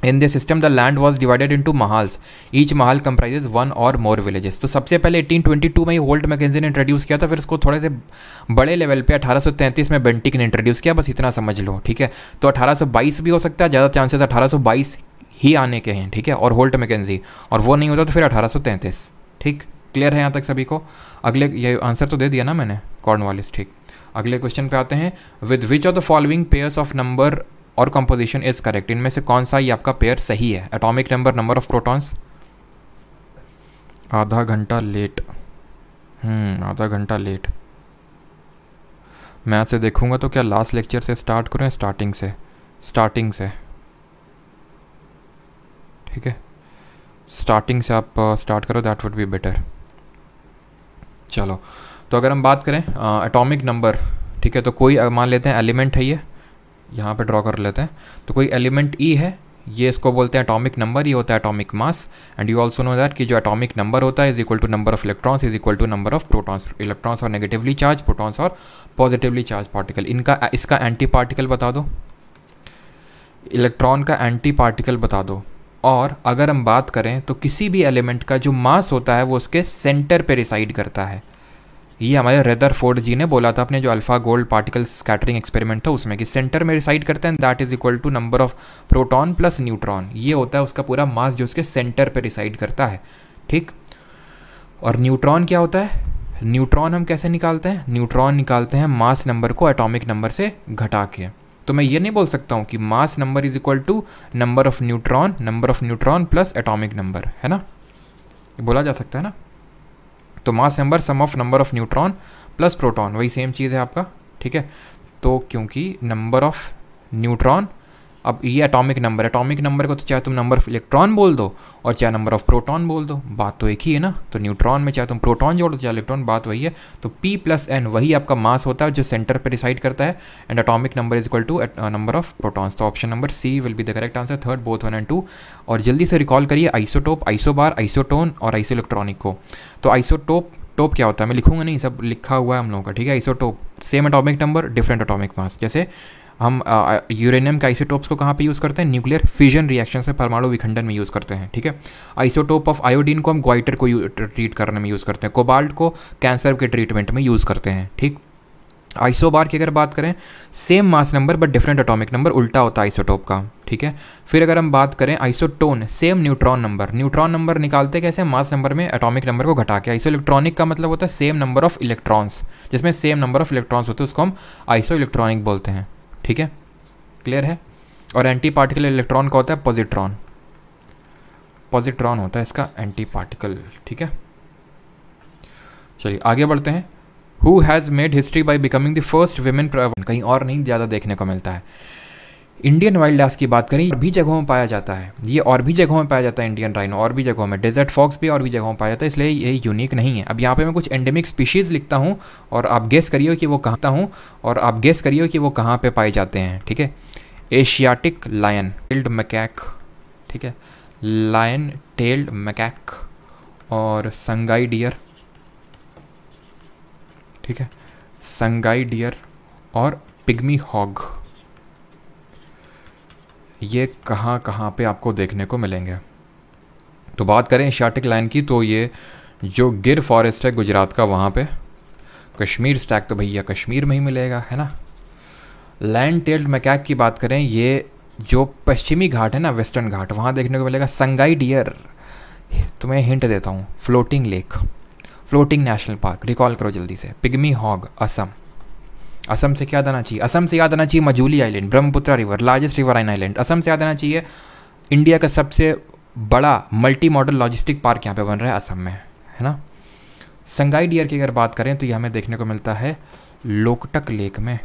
in the system the land was divided into mahals each mahal comprises one और मोर विलेजेस तो सबसे पहले 1822 में ही होल्ड मैकेजी ने इंट्रोड्यूस किया था फिर उसको थोड़े से बड़े लेवल पे 1833 में बेंटिक ने इंट्रोड्यूस किया बस इतना समझ लो ठीक है तो 1822 भी हो सकता है ज़्यादा चांसेस 1822 ही आने के हैं ठीक है और होल्ट मैकेजी और वो नहीं होता तो फिर अठारह ठीक क्लियर है यहाँ तक सभी को अगले ये आंसर तो दे दिया ना मैंने कॉर्न ठीक अगले क्वेश्चन पे आते हैं with which of the following pairs of number और कंपोजिशन इज करेक्ट इनमें से कौन सा ही आपका पेयर सही है atomic number number of protons आधा घंटा लेट हम्म, आधा घंटा लेट मैं आज से देखूंगा तो क्या लास्ट लेक्चर से स्टार्ट करूँ स्टार्टिंग से स्टार्टिंग से ठीक है स्टार्टिंग से आप स्टार्ट uh, करो दैट वुड बी बेटर चलो तो अगर हम बात करें एटॉमिक नंबर ठीक है तो कोई मान लेते हैं एलिमेंट है ये यहाँ पे ड्रॉ कर लेते हैं तो कोई एलिमेंट ई e है ये इसको बोलते हैं एटॉमिक नंबर ये होता है atomic mass and you also know that कि जो एटॉमिक नंबर होता है is equal to number of electrons is equal to number of protons electrons और नेगेटिवली चार्ज प्रोटॉन्स और पॉजिटिवली चार्ज पार्टिकल इनका इसका एंटी पार्टिकल बता दो इलेक्ट्रॉन का एंटी पार्टिकल बता दो और अगर हम बात करें तो किसी भी एलिमेंट का जो मास होता है वो उसके सेंटर पे रिसाइड करता है ये हमारे रेदर फोर्ड जी ने बोला था अपने जो alpha gold particle scattering experiment था उसमें कि सेंटर में रिसाइड करते हैं that is equal to number of proton plus neutron ये होता है उसका पूरा मास जो उसके सेंटर पर रिसाइड करता है ठीक और न्यूट्रॉन क्या होता है न्यूट्रॉन हम कैसे निकालते हैं न्यूट्रॉन निकालते हैं मास नंबर को एटॉमिक नंबर से घटा के तो मैं ये नहीं बोल सकता हूँ कि mass number is equal to number of neutron number of neutron plus atomic number है ना बोला जा सकता है ना तो mass number sum of number of neutron plus proton वही सेम चीज़ है आपका ठीक है तो क्योंकि नंबर ऑफ न्यूट्रॉन अब ये एटॉमिक नंबर एटॉमिक नंबर को तो चाहे तुम नंबर ऑफ इलेक्ट्रॉन बोल दो और चाहे नंबर ऑफ प्रोटॉन बोल दो बात तो एक ही है ना तो न्यूट्रॉन में चाहे तुम प्रोटॉन जोड़ दो चाहे इलेक्ट्रॉन बात वही है तो पी प्लस एन वही आपका मास होता है जो सेंटर पर डिसाइड करता है and atomic number is equal to number of protons तो option number C will be the correct answer third both one and two और जल्दी से रिकॉल करिए आइसोटोप आइसोबार आइसोटोन और आइसो इलेक्ट्रॉनिक को तो आइसोटोप टोप क्या होता है मैं लिखूंगा नहीं सब लिखा हुआ है हम लोगों का ठीक है isotope same atomic number different atomic mass जैसे हम यूरेनियम के आइसोटोप्स को कहाँ पे यूज़ करते हैं न्यूक्लियर फिजन रिएक्शन से परमाणु विखंडन में यूज़ करते हैं ठीक है आइसोटोप ऑफ आयोडीन को हम ग्वाइटर को ट्रीट करने में यूज़ करते हैं कोबाल्ट को कैंसर के ट्रीटमेंट में यूज़ करते हैं ठीक आइसोबार की अगर बात करें same mass number but different atomic number उल्टा होता है आइसोटोप का ठीक है फिर अगर हम बात करें isotone same neutron number neutron number निकालते कैसे मास नंबर में अटोमिक नंबर को घटा के आइसो इलेक्ट्रॉनिक का मतलब होता है सेम नंबर ऑफ इलेक्ट्रॉन्स जिसमें सेम नंबर ऑफ इलेक्ट्रॉन्स होते हैं उसको हम आइसो इलेक्ट्रॉनिक बोलते हैं ठीक है क्लियर है और एंटी पार्टिकल इलेक्ट्रॉन का होता है पॉजिट्रॉन पॉजिट्रॉन होता है इसका एंटी पार्टिकल ठीक है चलिए आगे बढ़ते हैं who has made history by becoming the first women कहीं और नहीं ज़्यादा देखने को मिलता है इंडियन वाइल्ड लाइफ की बात करें भी जगहों में पाया जाता है ये और भी जगहों में पाया जाता है इंडियन राइनो और भी जगहों में डेजर्ट फॉक्स भी और भी जगहों में पाया जाता है इसलिए ये यूनिक नहीं है अब यहाँ पे मैं कुछ एंडेमिक स्पीशीज़ लिखता हूँ और आप गेस करिए कि वो कहाँ हूँ और आप गेस करिए कि वो कहाँ पर पाए जाते हैं ठीक है एशियाटिक लायन टेल्ड मकैक ठीक है लायन टेल्ड मकैक और संगाई डियर ठीक है संगाई डियर और पिग्मी हॉग ये कहाँ कहाँ पे आपको देखने को मिलेंगे तो बात करें एशियाटिक लाइन की तो ये जो गिर फॉरेस्ट है गुजरात का वहाँ पे कश्मीर स्टैक तो भैया कश्मीर में ही मिलेगा है ना लैंड टेल्ड मैकैक की बात करें ये जो पश्चिमी घाट है ना वेस्टर्न घाट वहाँ देखने को मिलेगा संगाई डियर तुम्हें हिंट देता हूँ floating lake floating national park recall करो जल्दी से पिगमी हॉग असम असम से क्या आना चाहिए असम से याद आना चाहिए Majuli island Brahmaputra river largest river in island Assam से याद आना चाहिए इंडिया का सबसे बड़ा मल्टी मॉडल लॉजिस्टिक पार्क यहाँ पे बन रहा है असम में है ना संगाई डियर की अगर बात करें तो यह हमें देखने को मिलता है लोकटक लेक में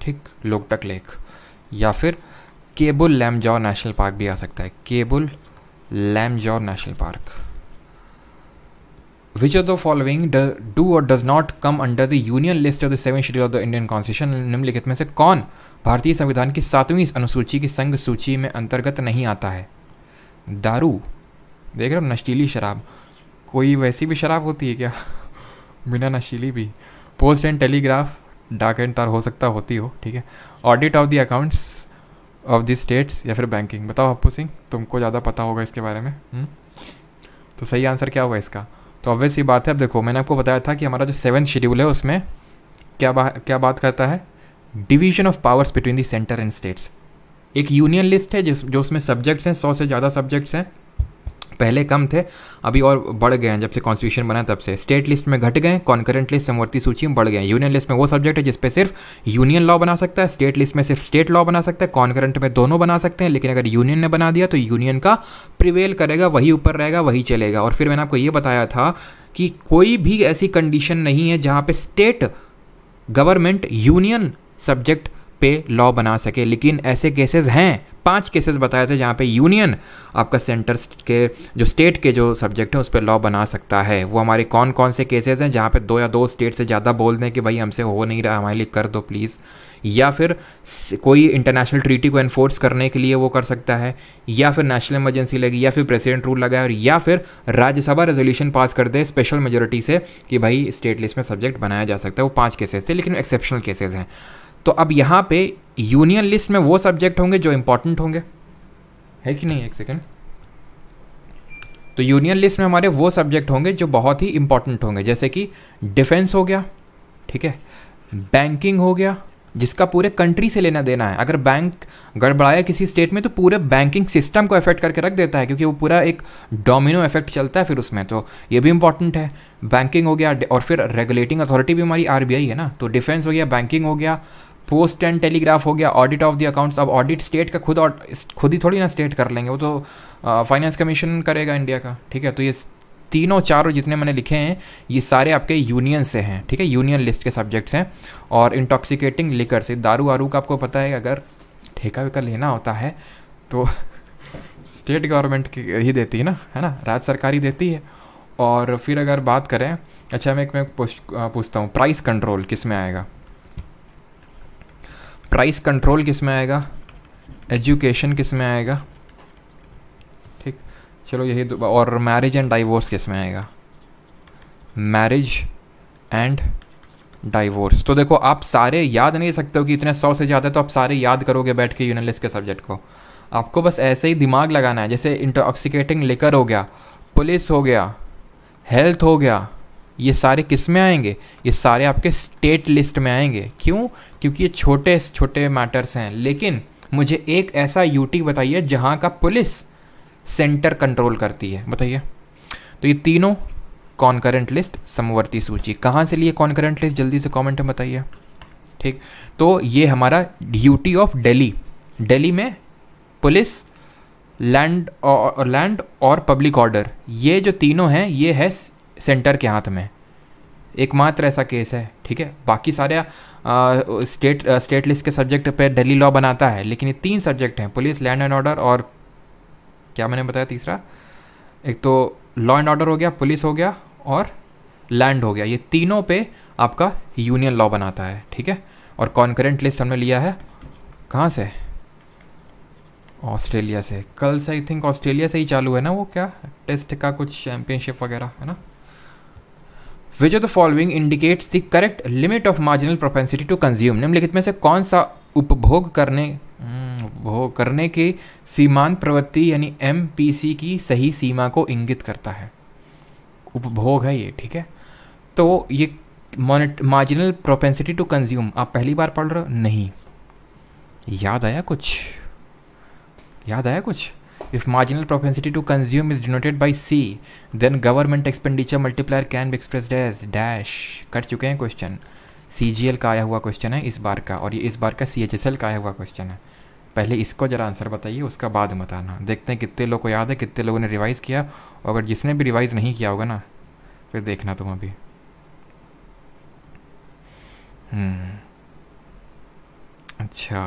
ठीक लोकटक लेक या फिर केबुल लैमजॉ नेशनल पार्क भी आ सकता है Keibul Lamjao national park which are the following do, do or does not come under the union list of the seven schedule of the Indian निम्नलिखित में से कौन भारतीय संविधान की सातवीं अनुसूची की संघ सूची में अंतर्गत नहीं आता है दारू देख रहे हो नशीली शराब कोई वैसी भी शराब होती है क्या बिना नशीली भी पोस्ट एंड टेलीग्राफ डाक एंड तार हो सकता होती हो ठीक है audit of the accounts of the states या फिर बैंकिंग बताओ अप्पू सिंह तुमको ज़्यादा पता होगा इसके बारे में हुँ? तो सही आंसर क्या हुआ इसका तो ऑब्वियस ये बात है अब देखो मैंने आपको बताया था कि हमारा जो सेवन शेड्यूल है उसमें क्या बा, क्या बात करता है division of powers between the centre and states एक यूनियन लिस्ट है जिस जो उसमें सब्जेक्ट्स हैं सौ से ज़्यादा सब्जेक्ट्स हैं पहले कम थे अभी और बढ़ गए हैं जब से कॉन्स्टिट्यूशन बना तब से स्टेट लिस्ट में घट गए कॉन्करेंट लिस्ट समवर्ती सूची में बढ़ गए यूनियन लिस्ट में वो सब्जेक्ट है जिसपे सिर्फ यूनियन लॉ बना सकता है स्टेट लिस्ट में सिर्फ स्टेट लॉ बना सकता है कॉन्करेंट में दोनों बना सकते हैं लेकिन अगर यूनियन ने बना दिया तो यूनियन का प्रिवेल करेगा वही ऊपर रहेगा वही चलेगा और फिर मैंने आपको ये बताया था कि कोई भी ऐसी कंडीशन नहीं है जहाँ पर स्टेट गवर्नमेंट यूनियन सब्जेक्ट पे लॉ बना सके लेकिन ऐसे केसेस हैं पांच केसेस बताए थे जहाँ पे यूनियन आपका सेंटर के जो स्टेट के जो सब्जेक्ट हैं उस पर लॉ बना सकता है वो हमारे कौन कौन से केसेस हैं जहाँ पे दो या दो स्टेट से ज़्यादा बोल दें कि भाई हमसे हो नहीं रहा हमारे लिए कर दो प्लीज़ या फिर कोई इंटरनेशनल ट्रीटी को एनफोर्स करने के लिए वो कर सकता है या फिर नेशनल इमरजेंसी लगी या फिर प्रेसिडेंट रूल लगाए और या फिर राज्यसभा रेजोल्यूशन पास कर दे स्पेशल मेजोरिटी से कि भाई स्टेट लिस्ट में सब्जेक्ट बनाया जा सकता है वो पाँच केसेस थे लेकिन एक्सेप्शनल केसेज हैं तो अब यहाँ पे यूनियन लिस्ट में वो सब्जेक्ट होंगे जो इम्पोर्टेंट होंगे है कि नहीं एक सेकेंड तो यूनियन लिस्ट में हमारे वो सब्जेक्ट होंगे जो बहुत ही इंपॉर्टेंट होंगे जैसे कि डिफेंस हो गया ठीक है बैंकिंग हो गया जिसका पूरे कंट्री से लेना देना है अगर बैंक गड़बड़ाया किसी स्टेट में तो पूरे बैंकिंग सिस्टम को अफेक्ट करके रख देता है क्योंकि वो पूरा एक डोमिनो इफेक्ट चलता है फिर उसमें तो ये भी इंपॉर्टेंट है बैंकिंग हो गया और फिर रेगुलेटिंग अथॉरिटी भी हमारी आरबीआई है ना तो डिफेंस हो गया बैंकिंग हो गया पोस्ट एंड टेलीग्राफ हो गया ऑडिट ऑफ द अकाउंट्स अब ऑडिट स्टेट का खुद खुद ही थोड़ी ना स्टेट कर लेंगे वो तो फाइनेंस कमीशन करेगा इंडिया का ठीक है तो ये तीनों चारों जितने मैंने लिखे हैं ये सारे आपके यूनियन से हैं ठीक है यूनियन लिस्ट के सब्जेक्ट्स हैं और इंटॉक्सिकेटिंग लिकर से दारू वारू का आपको पता है अगर ठेका वेका लेना होता है तो स्टेट गवर्नमेंट की ही देती है ना है ना राज्य सरकार ही देती है और फिर अगर बात करें अच्छा मैं मैं पूछता हूँ प्राइस कंट्रोल किस में आएगा प्राइस कंट्रोल किस में आएगा एजुकेशन किस में आएगा ठीक चलो यही और मैरिज एंड डाइवोर्स किस में आएगा मैरिज एंड डाइवोर्स तो देखो आप सारे याद नहीं सकते हो कि इतने सौ से ज़्यादा तो आप सारे याद करोगे बैठ के यूनलिस के सब्जेक्ट को आपको बस ऐसे ही दिमाग लगाना है जैसे इंटॉक्सिकेटिंग लिकर हो गया पुलिस हो गया हेल्थ हो गया ये सारे किस में आएंगे ये सारे आपके स्टेट लिस्ट में आएंगे क्यों क्योंकि ये छोटे छोटे मैटर्स हैं लेकिन मुझे एक ऐसा यूटी बताइए जहाँ का पुलिस सेंटर कंट्रोल करती है बताइए तो ये तीनों कॉन्करेंट लिस्ट समवर्ती सूची कहाँ से लिए कॉन्करेंट लिस्ट जल्दी से कमेंट में बताइए ठीक तो ये हमारा यूटी ऑफ दिल्ली दिल्ली में पुलिस लैंड और लैंड और पब्लिक ऑर्डर ये जो तीनों हैं ये है सेंटर के हाथ में एकमात्र ऐसा केस है ठीक है बाकी सारे स्टेट स्टेट लिस्ट के सब्जेक्ट पे दिल्ली लॉ बनाता है लेकिन ये तीन सब्जेक्ट हैं पुलिस लैंड एंड ऑर्डर और क्या मैंने बताया तीसरा एक तो लॉ एंड ऑर्डर हो गया पुलिस हो गया और लैंड हो गया ये तीनों पे आपका यूनियन लॉ बनाता है ठीक है और कॉन्करेंट लिस्ट हमने लिया है कहाँ से ऑस्ट्रेलिया से कल से आई थिंक ऑस्ट्रेलिया से ही चालू है ना वो क्या टेस्ट का कुछ चैम्पियनशिप वगैरह है ना which of the following indicates the correct limit of marginal propensity to consume निम्नलिखित में से कौन सा उपभोग करने हम्म, उपभोग करने की सीमांत प्रवृत्ति यानी एम की सही सीमा को इंगित करता है उपभोग है ये ठीक है तो ये मार्जिनल प्रोपेंसिटी टू कंज्यूम आप पहली बार पढ़ रहे हो नहीं याद आया कुछ याद आया कुछ If marginal propensity to consume is denoted by C, then government expenditure multiplier can be expressed as dash. कट चुके हैं क्वेश्चन सी का आया हुआ क्वेश्चन है इस बार का और ये इस बार का सी का आया हुआ क्वेश्चन है पहले इसको ज़रा आंसर बताइए उसका बाद बताना देखते हैं कितने लोग को याद है कितने लोगों ने रिवाइज़ किया और अगर जिसने भी रिवाइज़ नहीं किया होगा ना फिर देखना तुम अभी हम्म। अच्छा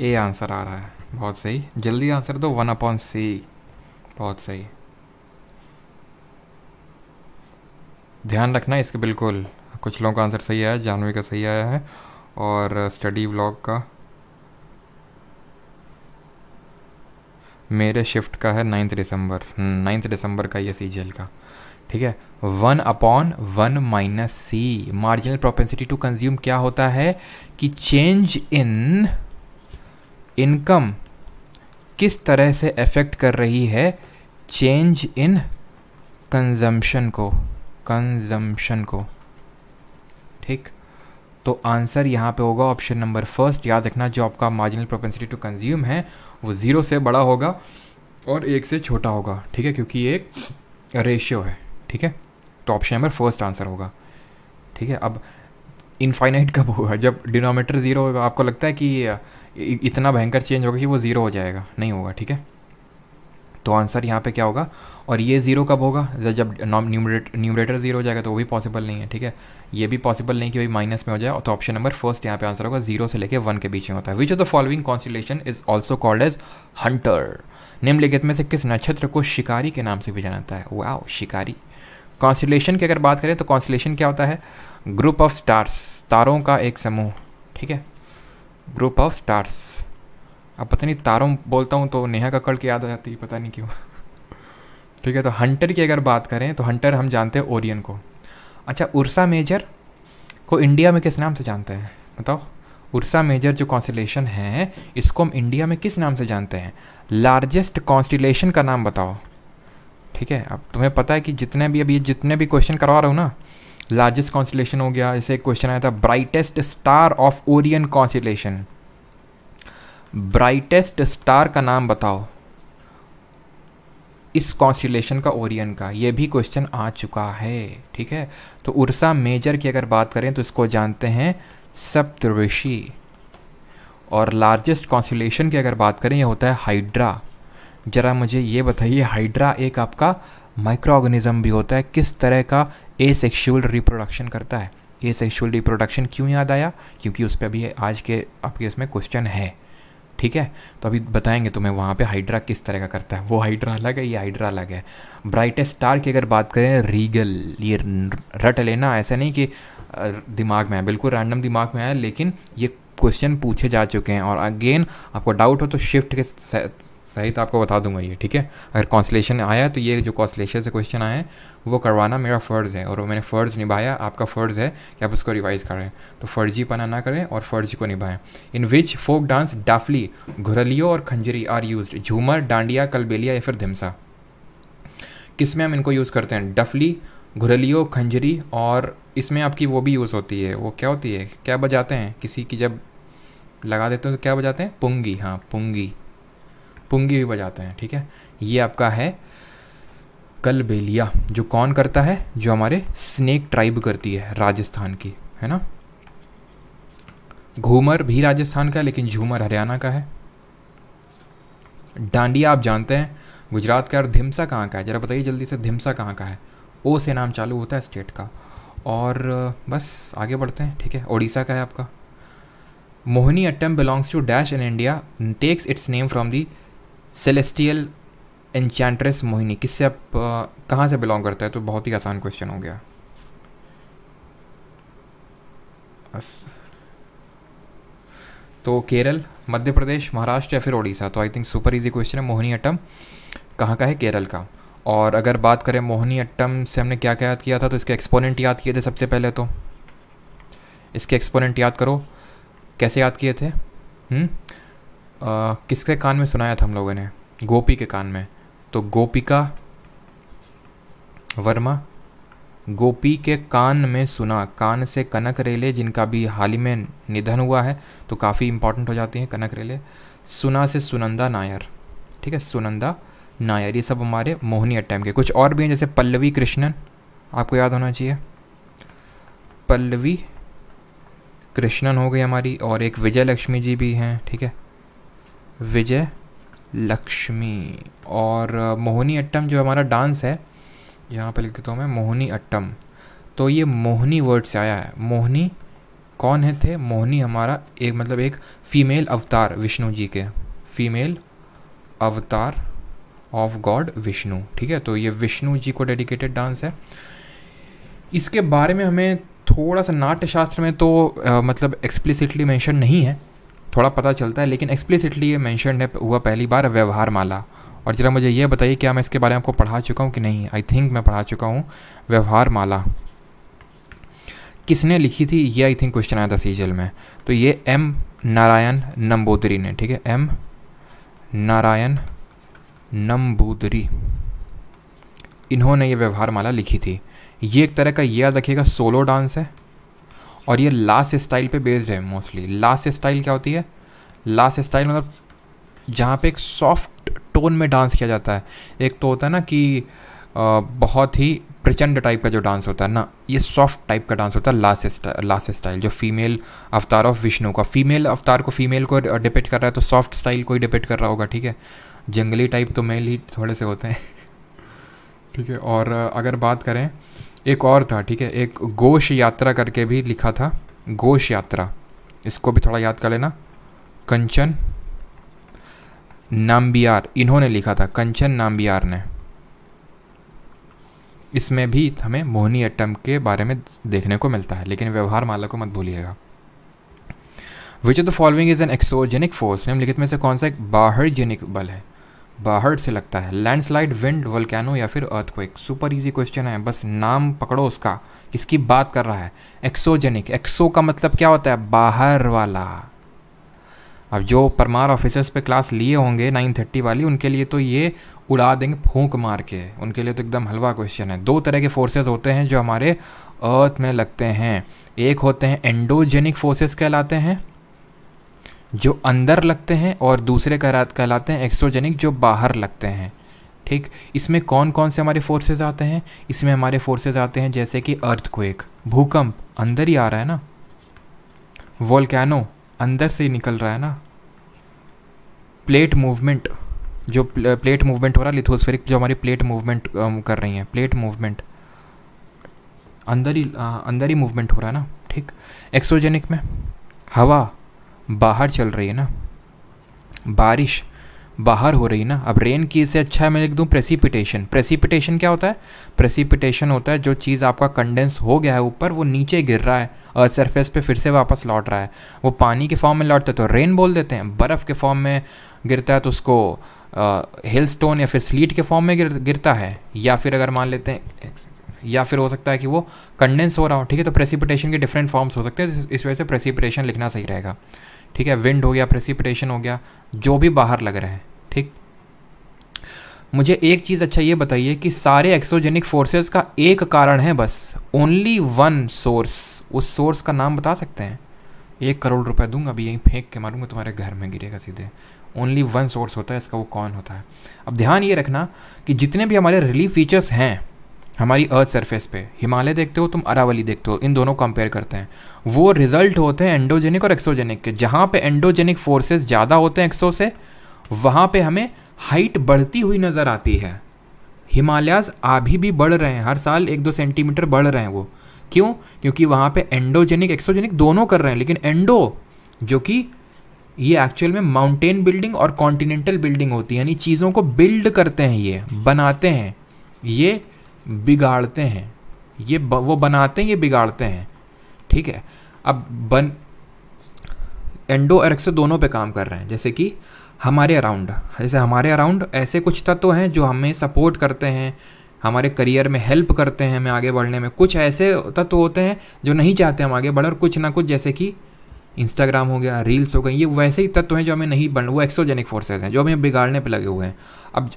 ए आंसर आ रहा है बहुत सही जल्दी आंसर दो वन अपॉन सी बहुत सही ध्यान रखना इसके बिल्कुल कुछ लोगों का आंसर सही आया जानवी का सही आया है और स्टडी व्लॉग का मेरे शिफ्ट का है नाइन्थ दिसंबर नाइन्थ दिसंबर का ये सी का ठीक है one upon one minus C marginal propensity to consume क्या होता है कि चेंज इन इनकम किस तरह से अफेक्ट कर रही है चेंज इन कंजम्पशन को कंजम्पशन को ठीक तो आंसर यहाँ पे होगा ऑप्शन नंबर फर्स्ट याद रखना जो आपका मार्जिनल प्रोपेंसिटी टू कंज्यूम है वो ज़ीरो से बड़ा होगा और एक से छोटा होगा ठीक है क्योंकि एक रेशियो है ठीक है तो ऑप्शन नंबर फर्स्ट आंसर होगा ठीक है अब इनफाइनाइट कब होगा जब डिनोमीटर ज़ीरो होगा आपको लगता है कि इतना भयंकर चेंज होगा कि वो ज़ीरो हो जाएगा नहीं होगा ठीक है तो आंसर यहाँ पे क्या होगा और ये ज़ीरो कब होगा जब न्यूमरेट न्यूमरेटर ज़ीरो हो जाएगा तो वो भी पॉसिबल नहीं है ठीक है ये भी पॉसिबल नहीं कि वही माइनस में हो जाए तो ऑप्शन नंबर फर्स्ट यहाँ पे आंसर होगा जीरो से लेकर वन के बीच में होता है which of the following constellation is also called as hunter निम्नलिखित में से किस नक्षत्र को शिकारी के नाम से भी जाना जाता है आओ शिकारी कॉन्स्टिलेशन की अगर बात करें तो कॉन्स्टिलेशन क्या होता है ग्रुप ऑफ स्टार्स तारों का एक समूह ठीक है ग्रुप ऑफ स्टार्स अब पता नहीं तारों बोलता हूँ तो नेहा कक्कड़ की याद आ जाती है पता नहीं क्यों ठीक है तो हंटर की अगर बात करें तो हंटर हम जानते हैं ओरियन को अच्छा उर्सा मेजर को इंडिया में किस नाम से जानते हैं बताओ उर्सा मेजर जो कॉन्स्टिलेशन है इसको हम इंडिया में किस नाम से जानते हैं लार्जेस्ट कॉन्स्टिलेशन का नाम बताओ ठीक है अब तुम्हें पता है कि जितने भी अभी जितने भी क्वेश्चन करवा रहा हूँ ना लार्जेस्ट कॉन्स्टलेशन हो गया जैसे एक क्वेश्चन आया था brightest star of Orion constellation brightest star का नाम बताओ इस कॉन्स्टिलेशन का ओरियन का ये भी क्वेश्चन आ चुका है ठीक है तो उर्सा मेजर की अगर बात करें तो इसको जानते हैं सप्तऋषि और लार्जेस्ट कॉन्स्टिलेशन की अगर बात करें ये होता है हाइड्रा ज़रा मुझे ये बताइए हाइड्रा एक आपका माइक्रो ऑर्गेनिज्म भी होता है किस तरह का ए सेक्शुअल रिप्रोडक्शन करता है ए सेक्शुअल रिप्रोडक्शन क्यों याद आया क्योंकि उस पर अभी आज के आपके उसमें क्वेश्चन है ठीक है तो अभी बताएंगे तुम्हें वहाँ पे हाइड्रा किस तरह का करता है वो हाइड्रा अलग है ये हाइड्रा अलग है ब्राइटेस्ट स्टार की अगर बात करें रीगल ये रट लेना ऐसा नहीं कि दिमाग में है बिल्कुल रैंडम दिमाग में है लेकिन ये क्वेश्चन पूछे जा चुके हैं और अगेन आपको डाउट हो तो शिफ्ट के सही तो आपको बता दूंगा ये ठीक है अगर कॉन्सलेशन आया तो ये जो कॉन्सलेशन से क्वेश्चन आए हैं वो करवाना मेरा फ़र्ज़ है और मैंने फ़र्ज़ निभाया आपका फ़र्ज़ है कि आप उसको रिवाइज़ करें तो फ़र्जी पना ना करें और फ़र्जी को निभाएं इन विच फोक डांस डाफली घुरलियो और खंजरी आर यूज झूमर डांडिया कलबेलिया या फिर धिमसा किस में हम इनको यूज़ करते हैं डफली घुरलियो खंजरी और इसमें आपकी वो भी यूज़ होती है वो क्या होती है क्या बजाते हैं किसी की जब लगा देते हैं तो क्या बजाते हैं पुंगी हाँ पुंगी पुंगी भी बजाते हैं ठीक है ये आपका है कल बेलिया जो कौन करता है जो हमारे स्नेक ट्राइब करती है राजस्थान की है ना घूमर भी राजस्थान का है लेकिन झूमर हरियाणा का है डांडिया आप जानते हैं गुजरात का और धिमसा कहाँ का है ज़रा बताइए जल्दी से धिमसा कहाँ का है ओ से नाम चालू होता है स्टेट का और बस आगे बढ़ते हैं ठीक है ओडिशा का है आपका Mohiniyattam belongs to dash in India takes its name from the celestial enchantress Mohini किससे आप कहाँ से बिलोंग करते हैं तो बहुत ही आसान क्वेश्चन हो गया तो केरल मध्य प्रदेश महाराष्ट्र या फिर उड़ीसा तो I think super easy question है मोहिनी अट्टम कहाँ का है केरल का और अगर बात करें मोहिनी अट्टम से हमने क्या क्या याद किया था तो इसके एक्सपोनेंट याद किए थे सबसे पहले तो इसके एक्सपोनेंट याद करो कैसे याद किए थे हुँ? हम्म? किसके कान में सुनाया था हम लोगों ने गोपी के कान में तो गोपिका वर्मा गोपी के कान में सुना कान से कनक रेले जिनका भी हाल ही में निधन हुआ है तो काफ़ी इंपॉर्टेंट हो जाती हैं कनक रेले सुना से सुनंदा नायर ठीक है सुनंदा नायर ये सब हमारे मोहनी अट्टम के कुछ और भी हैं जैसे पल्लवी कृष्णन आपको याद होना चाहिए पल्लवी कृष्णन हो गई हमारी और एक विजय लक्ष्मी जी भी हैं ठीक है विजय लक्ष्मी और मोहनी अट्टम जो हमारा डांस है यहाँ पर लिखता हूँ मैं मोहनी अट्टम तो ये मोहनी वर्ड से आया है मोहनी कौन है थे मोहनी हमारा एक मतलब एक फीमेल अवतार विष्णु जी के female avatar of God Vishnu ठीक है तो ये विष्णु जी को डेडिकेटेड डांस है इसके बारे में हमें थोड़ा सा नाट्यशास्त्र में तो आ, मतलब एक्सप्लिसिटली मेंशन नहीं है थोड़ा पता चलता है लेकिन एक्सप्लिसिटली ये मैंशन है हुआ पहली बार व्यवहार माला और ज़रा मुझे ये बताइए क्या मैं इसके बारे में आपको पढ़ा चुका हूँ कि नहीं आई थिंक मैं पढ़ा चुका हूँ व्यवहार माला किसने लिखी थी ये आई थिंक क्वेश्चन आया था सीजल में तो ये एम नारायण नंबूदरी ने ठीक है एम नारायण नंबूदरी इन्होंने ये व्यवहार माला लिखी थी ये एक तरह का ये याद रखिएगा सोलो डांस है और ये लास्ट स्टाइल पे बेस्ड है मोस्टली लास्ट स्टाइल क्या होती है लास्ट स्टाइल मतलब जहाँ पे एक सॉफ्ट टोन में डांस किया जाता है एक तो होता है ना कि बहुत ही प्रचंड टाइप का जो डांस होता है ना ये सॉफ्ट टाइप का डांस होता है लास्ट लास्ट स्टाइल जो फीमेल अवतार ऑफ विष्णु का फीमेल अवतार को फीमेल को डिपेक्ट कर रहा है तो सॉफ्ट स्टाइल को ही डिपेक्ट कर रहा होगा ठीक है जंगली टाइप तो मेल ही थोड़े से होते हैं ठीक है और अगर बात करें एक और था ठीक है एक गोश यात्रा करके भी लिखा था गोश यात्रा इसको भी थोड़ा याद कर लेना कंचन नाम्बियार इन्होंने लिखा था कंचन नाम्बियार ने इसमें भी हमें मोहनी अट्टम के बारे में देखने को मिलता है लेकिन व्यवहार माला को मत भूलिएगा which of the following is an exogenic force निम्नलिखित में से कौन सा एक बाहर जेनिक बल है बाहर से लगता है लैंडस्लाइड विंड वल्कैनो या फिर अर्थ को एक सुपर इजी क्वेश्चन है बस नाम पकड़ो उसका किसकी बात कर रहा है एक्सोजेनिक एक्सो का मतलब क्या होता है बाहर वाला अब जो परमार ऑफिसर्स पे क्लास लिए होंगे 9:30 वाली उनके लिए तो ये उड़ा देंगे फूंक मार के उनके लिए तो एकदम हलवा क्वेश्चन है दो तरह के फोर्सेस होते हैं जो हमारे अर्थ में लगते हैं एक होते हैं एंडोजेनिक फोर्सेस कहलाते हैं जो अंदर लगते हैं और दूसरे कहलाते हैं एक्स्ट्रोजेनिक जो बाहर लगते हैं ठीक इसमें कौन कौन से हमारे फोर्सेज आते हैं इसमें हमारे फोर्सेज आते हैं जैसे कि अर्थक्वेक भूकंप अंदर ही आ रहा है ना वॉलकैनो अंदर से ही निकल रहा है ना प्लेट मूवमेंट जो प्लेट मूवमेंट हो रहा है लिथोस्फेरिक जो हमारी प्लेट मूवमेंट um, कर रही हैं प्लेट मूवमेंट अंदर ही अंदर ही मूवमेंट हो रहा है ना ठीक एक्सोजेनिक में हवा बाहर चल रही है ना बारिश बाहर हो रही है ना अब रेन की से अच्छा है मैं लिख दूँ प्रेसिपिटेशन प्रेसिपिटेशन क्या होता है प्रेसिपिटेशन होता है जो चीज़ आपका कंडेंस हो गया है ऊपर वो नीचे गिर रहा है अर्थ सरफेस पे फिर से वापस लौट रहा है वो पानी के फॉर्म में लौटता है तो रेन बोल देते हैं बर्फ़ के फॉर्म में गिरता है तो उसको हिल स्टोन या फिर स्लीट के फॉर्म में गिर गिरता है या फिर अगर मान लेते हैं या फिर हो सकता है कि वो कंडेंस हो रहा हो ठीक है तो प्रेसिपिटेशन के डिफरेंट फॉर्म्स हो सकते हैं इस वजह से प्रेसिपिटेशन लिखना सही रहेगा ठीक है विंड हो गया प्रेसिपिटेशन हो गया जो भी बाहर लग रहे हैं ठीक मुझे एक चीज़ अच्छा ये बताइए कि सारे एक्सोजेनिक फोर्सेस का एक कारण है बस ओनली वन सोर्स उस सोर्स का नाम बता सकते हैं एक करोड़ रुपए दूंगा अभी यहीं फेंक के मारूंगा तुम्हारे घर में गिरेगा सीधे ओनली वन सोर्स होता है इसका वो कौन होता है अब ध्यान ये रखना कि जितने भी हमारे रिलीफ फीचर्स हैं हमारी अर्थ सरफेस पे हिमालय देखते हो तुम अरावली देखते हो इन दोनों कंपेयर करते हैं वो रिजल्ट होते हैं एंडोजेनिक और एक्सोजेनिक के जहाँ पे एंडोजेनिक फोर्सेस ज़्यादा होते हैं एक्सो से वहाँ पे हमें हाइट बढ़ती हुई नज़र आती है हिमालयाज अभी भी बढ़ रहे हैं हर साल एक दो सेंटीमीटर बढ़ रहे हैं वो क्यों क्योंकि वहाँ पे एंडोजेनिक एक्सोजेनिक दोनों कर रहे हैं लेकिन एंडो जो कि ये एक्चुअल में माउंटेन बिल्डिंग और कॉन्टिनेंटल बिल्डिंग होती है यानी चीज़ों को बिल्ड करते हैं ये बनाते हैं ये बिगाड़ते हैं ये ब, वो बनाते हैं ये बिगाड़ते हैं ठीक है अब बन एंडो एरेक्सो दोनों पे काम कर रहे हैं जैसे कि हमारे अराउंड जैसे हमारे अराउंड ऐसे कुछ तत्व हैं जो हमें सपोर्ट करते हैं हमारे करियर में हेल्प करते हैं हमें आगे बढ़ने में कुछ ऐसे तत्व होते हैं जो नहीं चाहते हम आगे बढ़े और कुछ ना कुछ जैसे कि इंस्टाग्राम हो गया रील्स हो गए ये वैसे ही तत्व हैं जो हमें नहीं बन वो एक्सोजेनिक फोर्सेज हैं जो हमें बिगाड़ने पर लगे हुए हैं अब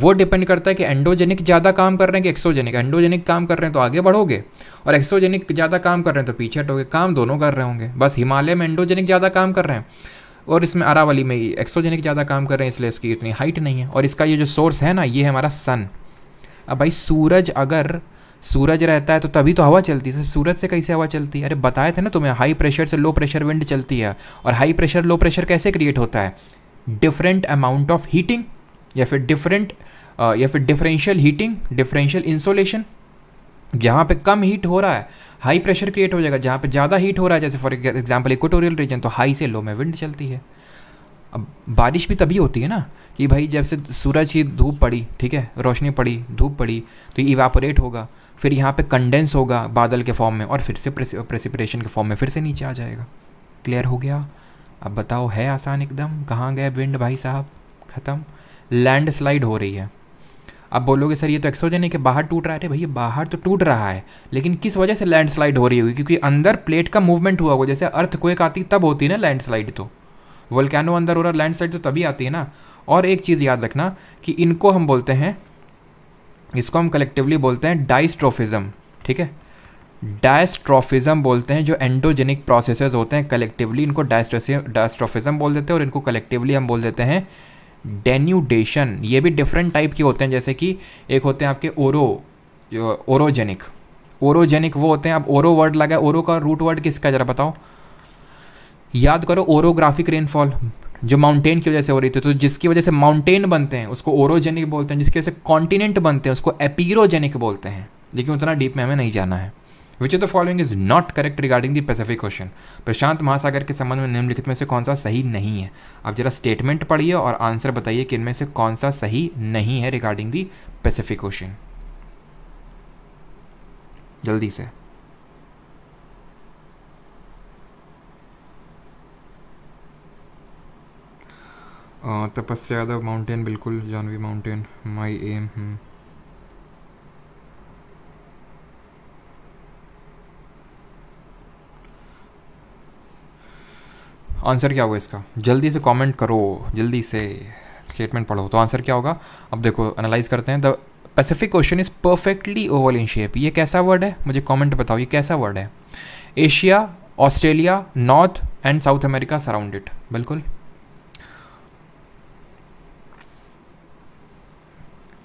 वो डिपेंड करता है कि एंडोजेनिक ज़्यादा काम कर रहे हैं कि एक्सोजेनिक एंडोजेनिक काम कर रहे हैं तो आगे बढ़ोगे और एक्सोजेनिक ज़्यादा काम कर रहे हैं तो पीछे हटोगे काम दोनों कर रहे होंगे बस हिमालय में एंडोजेनिक ज़्यादा काम कर रहे हैं और इसमें अरावली में एक्सोजेनिक ज़्यादा काम कर रहे हैं इसलिए इसकी इतनी हाइट नहीं है और इसका ये जो सोर्स है ना ये है हमारा सन अब भाई सूरज अगर सूरज रहता है तो तभी तो हवा चलती है सूरज से कैसे हवा चलती है अरे बताए थे ना तुम्हें हाई प्रेशर से लो प्रेशर विंड चलती है और हाई प्रेशर लो प्रेशर कैसे क्रिएट होता है डिफरेंट अमाउंट ऑफ हीटिंग या फिर डिफरेंट uh, या फिर डिफरेंशियल हीटिंग डिफरेंशियल इंसोलेशन जहाँ पे कम हीट हो रहा है हाई प्रेशर क्रिएट हो जाएगा जहाँ पे ज़्यादा हीट हो रहा है जैसे फॉर एग्जांपल इक्वेटोरियल रीजन तो हाई से लो में विंड चलती है अब बारिश भी तभी होती है ना कि भाई जब से सूरज ही धूप पड़ी ठीक है रोशनी पड़ी धूप पड़ी तो ये इवापोरेट होगा फिर यहाँ पे कंडेंस होगा बादल के फॉर्म में और फिर से प्रेसिपरेशन के फॉर्म में फिर से नीचे आ जाएगा क्लियर हो गया अब बताओ है आसान एकदम कहाँ गए विंड भाई साहब ख़त्म लैंडस्लाइड हो रही है आप बोलोगे सर ये तो एक्सोजेनिक है बाहर टूट रहा है अरे भैया बाहर तो टूट रहा है लेकिन किस वजह से लैंडस्लाइड हो रही होगी क्योंकि अंदर प्लेट का मूवमेंट हुआ होगा जैसे अर्थ क्वेक आती तब होती है ना लैंडस्लाइड तो वोल्कैनो अंदर हो रहा लैंडस्लाइड तो तभी आती है ना और एक चीज़ याद रखना कि इनको हम बोलते हैं इसको हम कलेक्टिवली बोलते हैं डाइस्ट्रोफिज़म ठीक है डायस्ट्रोफिज़म बोलते हैं जो एंडोजेनिक प्रोसेसेस होते हैं कलेक्टिवली इनको डायस्ट्रोफिज़म बोल देते हैं और इनको कलेक्टिवली हम बोल देते हैं डेन्यूडेशन ये भी डिफरेंट टाइप के होते हैं जैसे कि एक होते हैं आपके ओरो ओरोजेनिक ओरोजेनिक वो होते हैं अब ओरो वर्ड लगा ओरो का रूट वर्ड किसका जरा बताओ याद करो ओरोग्राफिक रेनफॉल जो माउंटेन की वजह से हो रही थी तो जिसकी वजह से माउंटेन बनते हैं उसको ओरोजेनिक बोलते हैं जिसकी वजह से कॉन्टिनेंट बनते हैं उसको एपीरोजेनिक बोलते हैं लेकिन उतना डीप में हमें नहीं जाना है which of the following is not correct regarding the Pacific question प्रशांत महासागर के संबंध में निम्नलिखित में से कौन सा सही नहीं है आप जरा स्टेटमेंट पढ़िए और आंसर बताइए कि इनमें से कौन सा सही नहीं है रिगार्डिंग दी पैसिफिक ओशन जल्दी से तपस्या यादव माउंटेन बिल्कुल Janvi mountain my M answer क्या होगा इसका जल्दी से कमेंट करो जल्दी से स्टेटमेंट पढ़ो तो आंसर क्या होगा अब देखो एनालाइज करते हैं the Pacific ocean is perfectly oval in shape ये कैसा वर्ड है मुझे कमेंट बताओ ये कैसा वर्ड है Asia Australia north and south America surrounded बिल्कुल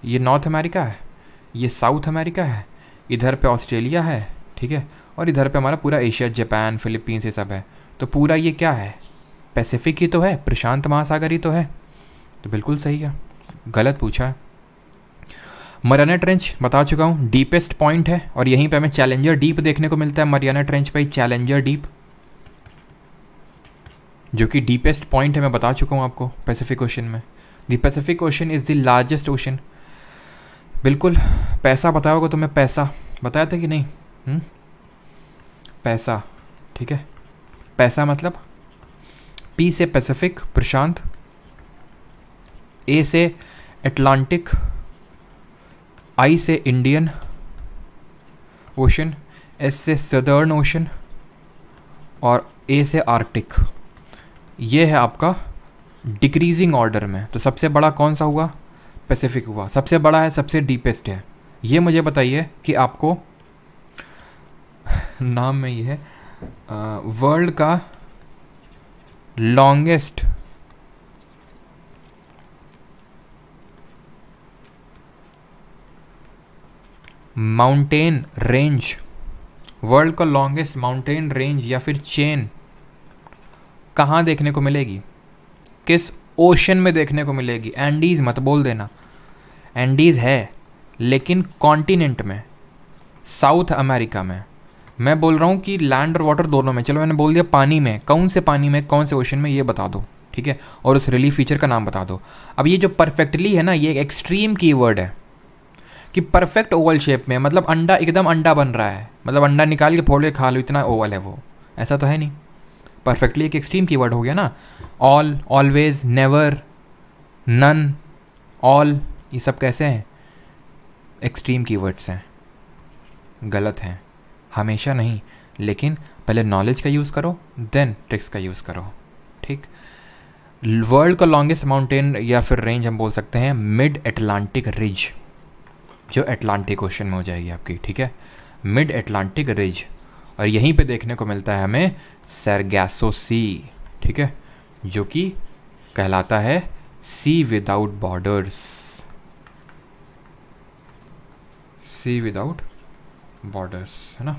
ये नॉर्थ अमेरिका है ये साउथ अमेरिका है इधर पे ऑस्ट्रेलिया है ठीक है और इधर पे हमारा पूरा एशिया जापान फिलीपींस ये सब है तो पूरा ये क्या है पैसिफिक ही तो है प्रशांत महासागर ही तो है तो बिल्कुल सही है गलत पूछा है मरियाना ट्रेंच बता चुका हूँ डीपेस्ट पॉइंट है और यहीं पे हमें चैलेंजर डीप देखने को मिलता है मरियाना ट्रेंच पे चैलेंजर डीप जो कि डीपेस्ट पॉइंट है मैं बता चुका हूँ आपको पैसिफिक ओशन में the Pacific ocean is the largest ocean बिल्कुल पैसा बताया होगा तुम्हें तो पैसा बताया था कि नहीं हुँ? हम्म? पैसा ठीक है पैसा मतलब पी से पैसिफिक प्रशांत ए से अटलांटिक आई से इंडियन ओशन एस से सदर्न ओशन और ए से आर्टिक ये है आपका डिक्रीजिंग ऑर्डर में तो सबसे बड़ा कौन सा हुआ पैसिफिक हुआ सबसे बड़ा है सबसे डीपेस्ट है ये मुझे बताइए कि आपको नाम में ये है वर्ल्ड का longest माउंटेन रेंज वर्ल्ड का लॉन्गेस्ट माउंटेन रेंज या फिर चेन कहाँ देखने को मिलेगी किस ओशन में देखने को मिलेगी एंडीज़ मत बोल देना एंडीज़ है लेकिन कॉन्टिनेंट में साउथ अमेरिका में मैं बोल रहा हूँ कि लैंड और वाटर दोनों में चलो मैंने बोल दिया पानी में कौन से पानी में कौन से ओशन में ये बता दो ठीक है और उस रिलीफ फीचर का नाम बता दो अब ये जो परफेक्टली है ना ये एक एक्सट्रीम वर्ड है कि परफेक्ट ओवल शेप में मतलब अंडा एकदम अंडा बन रहा है मतलब अंडा निकाल के फोड़ के खा लो इतना ओवल है वो ऐसा तो है नहीं परफेक्टली एक एक्सट्रीम वर्ड हो गया ना all always never none all ये सब कैसे हैं एक्सट्रीम वर्ड्स हैं गलत हैं हमेशा नहीं लेकिन पहले नॉलेज का यूज़ करो देन ट्रिक्स का यूज़ करो ठीक वर्ल्ड का लॉन्गेस्ट माउंटेन या फिर रेंज हम बोल सकते हैं मिड एटलांटिक रिज जो एटलांटिक ओशन में हो जाएगी आपकी ठीक है मिड एटलांटिक रिज और यहीं पे देखने को मिलता है हमें सरगैसो सी ठीक है जो कि कहलाता है sea without borders sea without borders है ना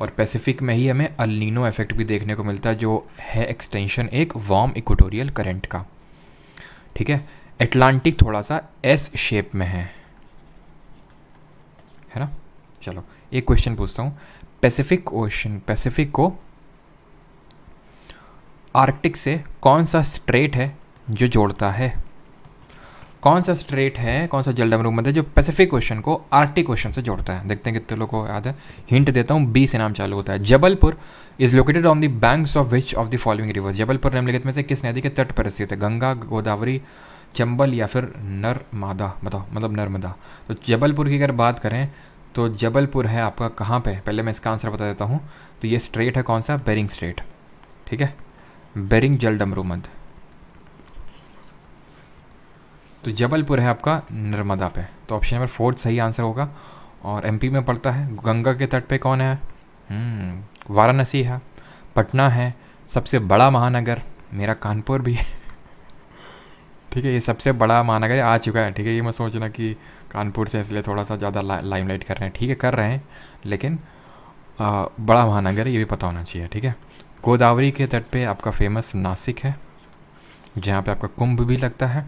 और पैसिफिक में ही हमें अलिनो इफेक्ट भी देखने को मिलता है जो है एक्सटेंशन एक वार्म इक्वेटोरियल करंट का ठीक है एटलांटिक थोड़ा सा एस शेप में है है ना चलो एक क्वेश्चन पूछता हूँ पैसिफिक ओशन पैसिफिक को आर्कटिक से कौन सा स्ट्रेट है जो जोड़ता है कौन सा स्ट्रेट है कौन सा जल डमरूमत है जो पैसिफिक क्वेश्चन को आर्टिक क्वेश्चन से जोड़ता है देखते हैं कितने लोग को याद है हिंट देता हूँ बी से नाम चालू होता है Jabalpur is located on the banks of which of the following rivers Jabalpur निम्नलिखित में से किस नदी के तट पर स्थित है गंगा गोदावरी चंबल या फिर नर्मदा बताओ मतलब नर्मदा तो जबलपुर की अगर बात करें तो जबलपुर है आपका कहाँ पे पहले मैं इसका आंसर बता देता हूँ तो ये स्ट्रेट है कौन सा बेरिंग स्ट्रेट ठीक है बेरिंग जल डमरूमंद तो जबलपुर है आपका नर्मदा पे तो ऑप्शन नंबर फोर्थ सही आंसर होगा और एमपी में पड़ता है गंगा के तट पे कौन है हम्म, वाराणसी है पटना है सबसे बड़ा महानगर मेरा कानपुर भी है ठीक है ये सबसे बड़ा महानगर आ चुका है ठीक है ये मैं सोचना कि कानपुर से इसलिए थोड़ा सा ज़्यादा ला, लाइमलाइट कर रहे हैं ठीक है कर रहे हैं लेकिन आ, बड़ा महानगर ये भी पता होना चाहिए ठीक है गोदावरी के तट पे आपका फेमस नासिक है जहाँ पे आपका कुंभ भी लगता है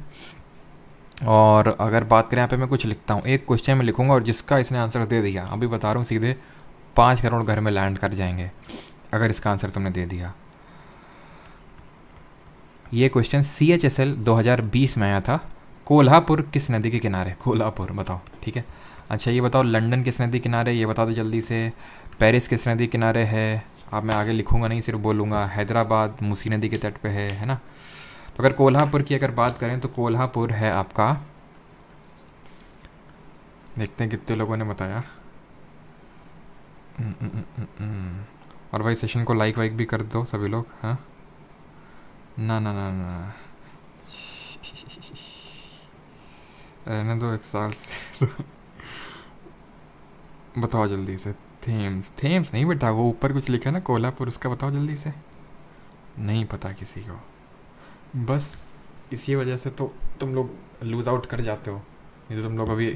और अगर बात करें यहाँ पे मैं कुछ लिखता हूँ एक क्वेश्चन में लिखूँगा और जिसका इसने आंसर दे दिया अभी बता रहा हूँ सीधे पाँच करोड़ घर में लैंड कर जाएंगे अगर इसका आंसर तुमने दे दिया ये question C H S L दो हज़ार बीस में आया था कोल्हापुर किस नदी के किनारे कोल्हापुर बताओ ठीक है अच्छा ये बताओ लंदन किस नदी किनारे ये बता दो जल्दी से पेरिस किस नदी किनारे है अब मैं आगे लिखूँगा नहीं सिर्फ बोलूँगा हैदराबाद मूसी नदी के तट पे है है ना अगर कोल्हापुर की अगर बात करें तो कोल्हापुर है आपका देखते हैं कितने लोगों ने बताया हम्म, हम्म, हम्म, और भाई सेशन को लाइक वाइक भी कर दो सभी लोग हाँ ना ना ना ना रहने दो तो एक साल से तो बताओ जल्दी से थेम्स थेम्स नहीं बेटा वो ऊपर कुछ लिखा ना कोल्हापुर उसका बताओ जल्दी से नहीं पता किसी को बस इसी वजह से तो तुम लोग लूज़ आउट कर जाते हो नहीं तो तुम लोग अभी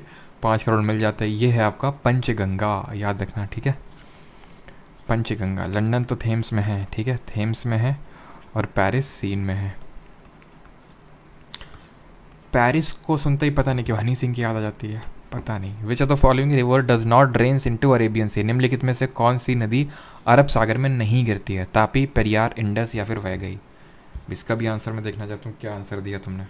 पाँच करोड़ मिल जाते हैं ये है आपका पंचगंगा याद रखना ठीक है पंचगंगा लंदन तो थेम्स में है ठीक है थेम्स में है और पेरिस सीन में है पेरिस को सुनते ही पता नहीं क्यों हनी सिंह की याद आ जाती है पता नहीं which of the following river does not drain into Arabian sea निम्नलिखित में से कौन सी नदी अरब सागर में नहीं गिरती है तापी पेरियार इंडस या फिर वह गई इसका भी आंसर मैं देखना चाहता हूँ क्या आंसर दिया तुमने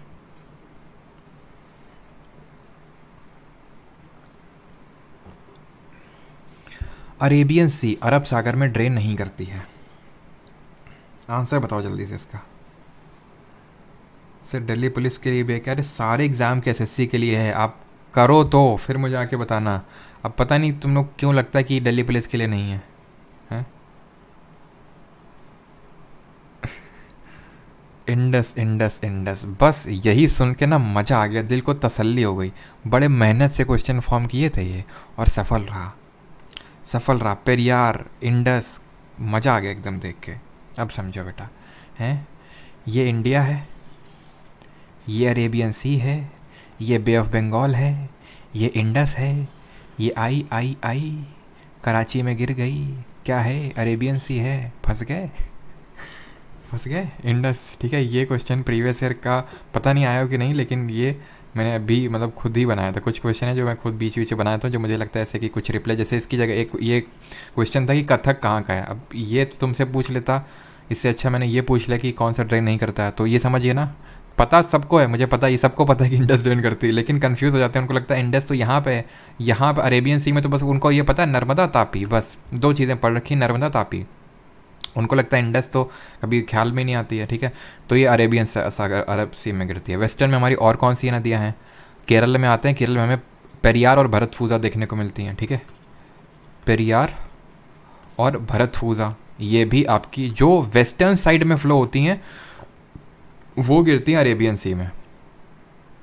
अरेबियन सी अरब सागर में ड्रेन नहीं करती है आंसर बताओ जल्दी से इसका सर दिल्ली पुलिस के लिए भी कह रहे सारे एग्ज़ाम के एसएससी के लिए है आप करो तो फिर मुझे आके बताना अब पता नहीं तुम लोग क्यों लगता है कि दिल्ली पुलिस के लिए नहीं है इंडस इंडस इंडस बस यही सुन के ना मज़ा आ गया दिल को तसल्ली हो गई बड़े मेहनत से क्वेश्चन फॉर्म किए थे ये और सफल रहा सफल रहा पेरियार इंडस मज़ा आ गया एकदम देख के अब समझो बेटा हैं ये इंडिया है ये अरेबियन सी है ये बे ऑफ बंगाल है ये इंडस है ये आई आई आई कराची में गिर गई क्या है अरेबियन सी है फंस गए फंस गए इंडस ठीक है ये क्वेश्चन प्रीवियस ईयर का पता नहीं आया हो कि नहीं लेकिन ये मैंने अभी मतलब खुद ही बनाया था कुछ क्वेश्चन है जो मैं खुद बीच बीच में बनाया था जो मुझे लगता है ऐसे कि कुछ रिप्लाई जैसे इसकी जगह एक ये क्वेश्चन था कि कथक कहाँ का है अब ये तो तुमसे पूछ लेता इससे अच्छा मैंने ये पूछ लिया कि कौन सा ड्रेन नहीं करता है तो ये समझिए ना पता सबको है मुझे पता ये सबको पता है कि इंडस ड्रेन करती है लेकिन कन्फ्यूज़ हो जाते हैं उनको लगता है इंडस तो यहाँ पे है यहाँ पर अरेबियन सी में तो बस उनको ये पता है नर्मदा तापी बस दो चीज़ें पढ़ रखी नर्मदा तापी उनको लगता है इंडस तो कभी ख्याल में नहीं आती है ठीक है तो ये अरेबियन सागर अरब सी में गिरती है वेस्टर्न में हमारी और कौन सी नदियाँ हैं केरल में आते हैं केरल में हमें पेरियार और भरत फूज़ा देखने को मिलती हैं ठीक है पेरियार और भरत फूज़ा ये भी आपकी जो वेस्टर्न साइड में फ़्लो होती हैं वो गिरती हैं अरेबियन सी में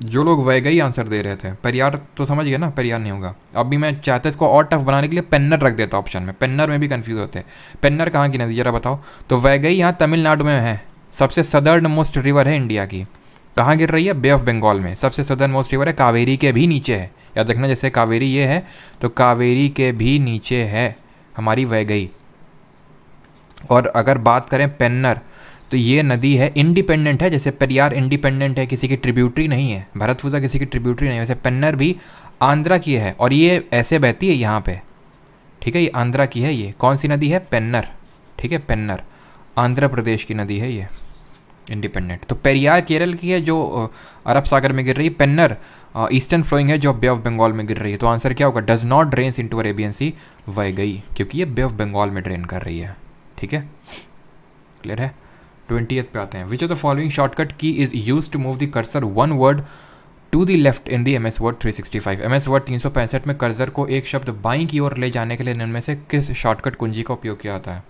जो लोग वैगा ही आंसर दे रहे थे पेरियार तो समझ गए ना पेरियार नहीं होगा अब भी मैं चाहते इसको और टफ बनाने के लिए पेन्नर रख देता ऑप्शन में पेन्नर में भी कन्फ्यूज़ होते हैं पेन्नर कहाँ की नदी जरा बताओ तो वैगई यहाँ तमिलनाडु में है सबसे सदर्न मोस्ट रिवर है इंडिया की कहाँ गिर रही है बे ऑफ बंगाल में सबसे सदर्न मोस्ट रिवर है कावेरी के भी नीचे है या देखना जैसे कावेरी ये है तो कावेरी के भी नीचे है हमारी वैगई और अगर बात करें पेन्नर तो ये नदी है इंडिपेंडेंट है जैसे पेरियार इंडिपेंडेंट है किसी की ट्रिब्यूटरी नहीं है भरतपूजा किसी की ट्रिब्यूटरी नहीं है वैसे पेन्नर भी आंध्रा की है और ये ऐसे बहती है यहाँ पे ठीक है ये आंध्रा की है ये कौन सी नदी है पेन्नर ठीक है पेन्नर आंध्र प्रदेश की नदी है ये इंडिपेंडेंट तो पेरियार केरल की है जो अरब सागर में गिर रही है पेन्नर ईस्टर्न फ्लोइंग है जो बे ऑफ बंगाल में गिर रही है तो आंसर क्या होगा does not drain into Arabian sea वह गई क्योंकि ये बे ऑफ बंगाल में ड्रेन कर रही है ठीक है क्लियर है ट्वेंटी पे आते हैं which of the following shortcut key is used to move the cursor one word to the left in the M S word three sixty five M S word तीन सौ पैंसठ में कर्जर को एक शब्द बाई की ओर ले जाने के लिए इनमें से किस शॉर्टकट कुंजी का उपयोग किया जाता है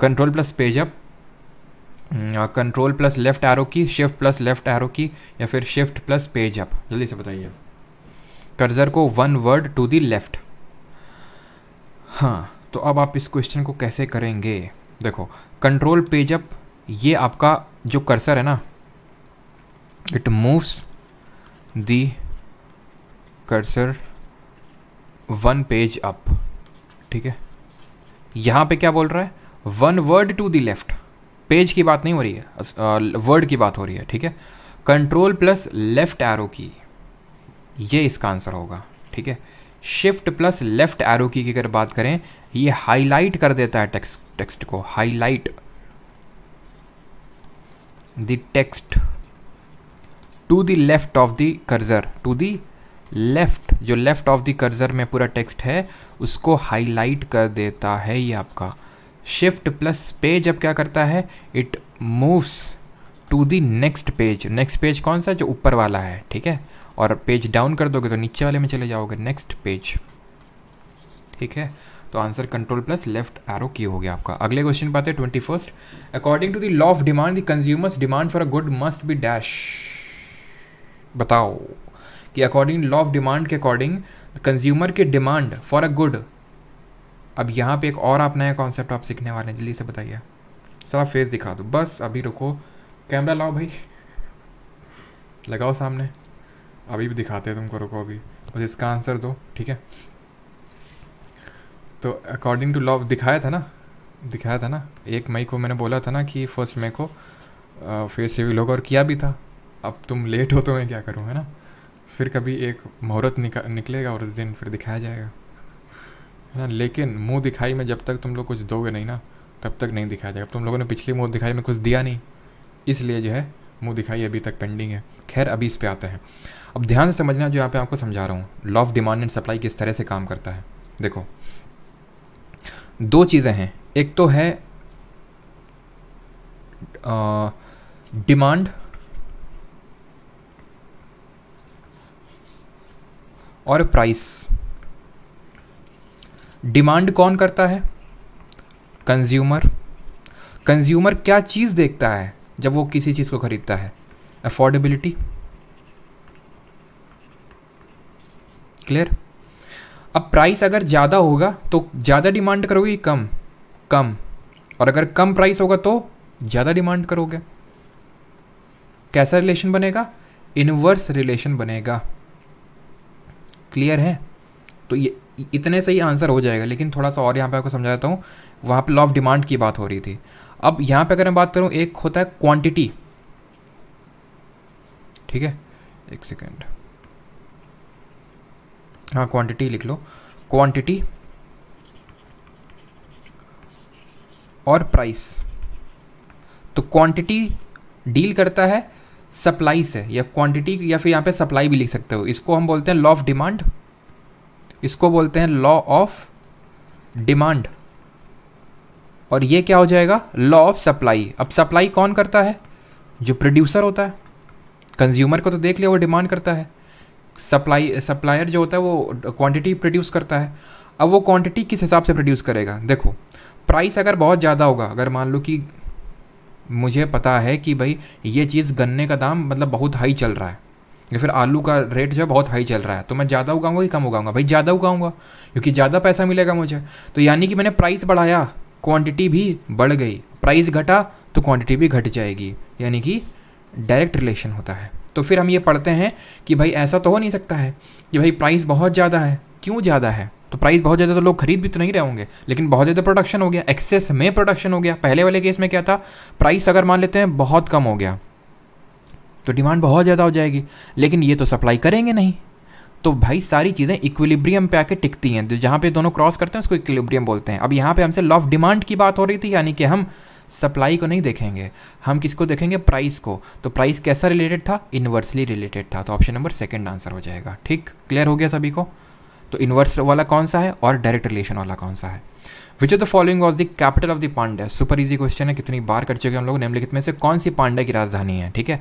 control plus page up control plus left arrow key shift plus left arrow key या फिर शिफ्ट प्लस पेज अप जल्दी से बताइए कर्जर को one word to the left हाँ तो अब आप इस क्वेश्चन को कैसे करेंगे देखो कंट्रोल पेज अप ये आपका जो कर्सर है ना it moves the cursor one page up ठीक है यहाँ पे क्या बोल रहा है one word to the left page की बात नहीं हो रही है वर्ड की बात हो रही है ठीक है कंट्रोल प्लस लेफ्ट एरो की ये इसका आंसर होगा ठीक है शिफ्ट प्लस लेफ्ट एरो की अगर बात करें ये हाईलाइट कर देता है टेक्स्ट टेक्स्ट को highlight the text to the left of the cursor to the left जो left of the cursor में पूरा text है उसको highlight कर देता है ये आपका shift plus page अब क्या करता है it moves to the next page next page कौन सा जो ऊपर वाला है ठीक है और page down कर दोगे तो नीचे वाले में चले जाओगे next page ठीक है तो answer control plus left arrow key हो गया आपका अगले क्वेश्चन पाते हैं twenty first according to the law of demand the consumers demand for a good must be dash बताओ कि अकॉर्डिंग लॉ ऑफ डिमांड के अकॉर्डिंग कंज्यूमर के डिमांड फॉर अ गुड अब यहाँ पे एक और आप नया कॉन्सेप्ट आप सीखने वाले हैं जल्दी से बताइए सारा फेस दिखा दो बस अभी रुको कैमरा लाओ भाई लगाओ सामने अभी भी दिखाते हैं तुमको रुको अभी बस इसका आंसर दो ठीक है तो अकॉर्डिंग टू लॉ दिखाया था ना दिखाया था ना एक मई को मैंने बोला था ना कि फर्स्ट मई को फेस रिव्यू लोग और किया भी था अब तुम लेट हो तो मैं क्या करूँ है ना फिर कभी एक मुहूर्त निकलेगा और उस दिन फिर दिखाया जाएगा है ना लेकिन मुंह दिखाई में जब तक तुम लोग कुछ दोगे नहीं ना तब तक नहीं दिखाया जाएगा तुम लोगों ने पिछली मुंह दिखाई में कुछ दिया नहीं इसलिए जो है मुंह दिखाई अभी तक पेंडिंग है खैर अभी इस पर आते हैं अब ध्यान से समझना जो यहाँ पे आपको समझा रहा हूँ law of demand and supply किस तरह से काम करता है देखो दो चीज़ें हैं एक तो है डिमांड और प्राइस डिमांड कौन करता है कंज्यूमर कंज्यूमर क्या चीज़ देखता है जब वो किसी चीज़ को ख़रीदता है अफोर्डेबिलिटी क्लियर अब प्राइस अगर ज़्यादा होगा तो ज़्यादा डिमांड करोगे कम कम और अगर कम प्राइस होगा तो ज़्यादा डिमांड करोगे कैसा रिलेशन बनेगा इनवर्स रिलेशन बनेगा क्लियर है तो ये इतने से ही आंसर हो जाएगा लेकिन थोड़ा सा और यहाँ पे आपको समझा देता हूँ वहाँ पे लॉ ऑफ डिमांड की बात हो रही थी अब यहाँ पे अगर मैं बात करूँ एक होता है क्वांटिटी ठीक है एक सेकेंड हाँ क्वांटिटी लिख लो क्वांटिटी और प्राइस तो क्वांटिटी डील करता है सप्लाई से या क्वांटिटी या फिर यहाँ पे सप्लाई भी लिख सकते हो इसको हम बोलते हैं लॉ ऑफ डिमांड इसको बोलते हैं लॉ ऑफ डिमांड और ये क्या हो जाएगा लॉ ऑफ सप्लाई अब सप्लाई कौन करता है जो प्रोड्यूसर होता है कंज्यूमर को तो देख लिया वो डिमांड करता है सप्लाई सप्लायर जो होता है वो क्वांटिटी प्रोड्यूस करता है अब वो क्वांटिटी किस हिसाब से प्रोड्यूस करेगा देखो प्राइस अगर बहुत ज़्यादा होगा अगर मान लो कि मुझे पता है कि भाई ये चीज़ गन्ने का दाम मतलब बहुत हाई चल रहा है या फिर आलू का रेट जो है बहुत हाई चल रहा है तो मैं ज़्यादा उगाऊंगा कि कम उगाऊंगा भाई ज़्यादा उगाऊंगा क्योंकि ज़्यादा पैसा मिलेगा मुझे तो यानी कि मैंने प्राइस बढ़ाया क्वांटिटी भी बढ़ गई प्राइस घटा तो क्वांटिटी भी घट जाएगी यानी कि डायरेक्ट रिलेशन होता है तो फिर हम ये पढ़ते हैं कि भाई ऐसा तो हो नहीं सकता है कि भाई प्राइस बहुत ज़्यादा है क्यों ज़्यादा है तो प्राइस बहुत ज़्यादा तो लोग खरीद भी तो नहीं रहे होंगे लेकिन बहुत ज़्यादा प्रोडक्शन हो गया एक्सेस में प्रोडक्शन हो गया पहले वाले केस में क्या था प्राइस अगर मान लेते हैं बहुत कम हो गया तो डिमांड बहुत ज़्यादा हो जाएगी लेकिन ये तो सप्लाई करेंगे नहीं तो भाई सारी चीज़ें इक्विलिब्रियम पे आके टिकती हैं तो जहाँ पे दोनों क्रॉस करते हैं उसको इक्विलिब्रियम बोलते हैं अब यहाँ पे हमसे लॉ ऑफ डिमांड की बात हो रही थी यानी कि हम सप्लाई को नहीं देखेंगे हम किसको देखेंगे प्राइस को तो प्राइस कैसा रिलेटेड था इन्वर्सली रिलेटेड था तो ऑप्शन नंबर सेकेंड आंसर हो जाएगा ठीक क्लियर हो गया सभी को तो इन्वर्स वाला कौन सा है और डायरेक्ट रिलेशन वाला कौन सा है which of the following was the capital of the Pandya super easy question है कितनी बार कर चुके हम लोग निम्नलिखित में से कौन सी पांडे की राजधानी है ठीक है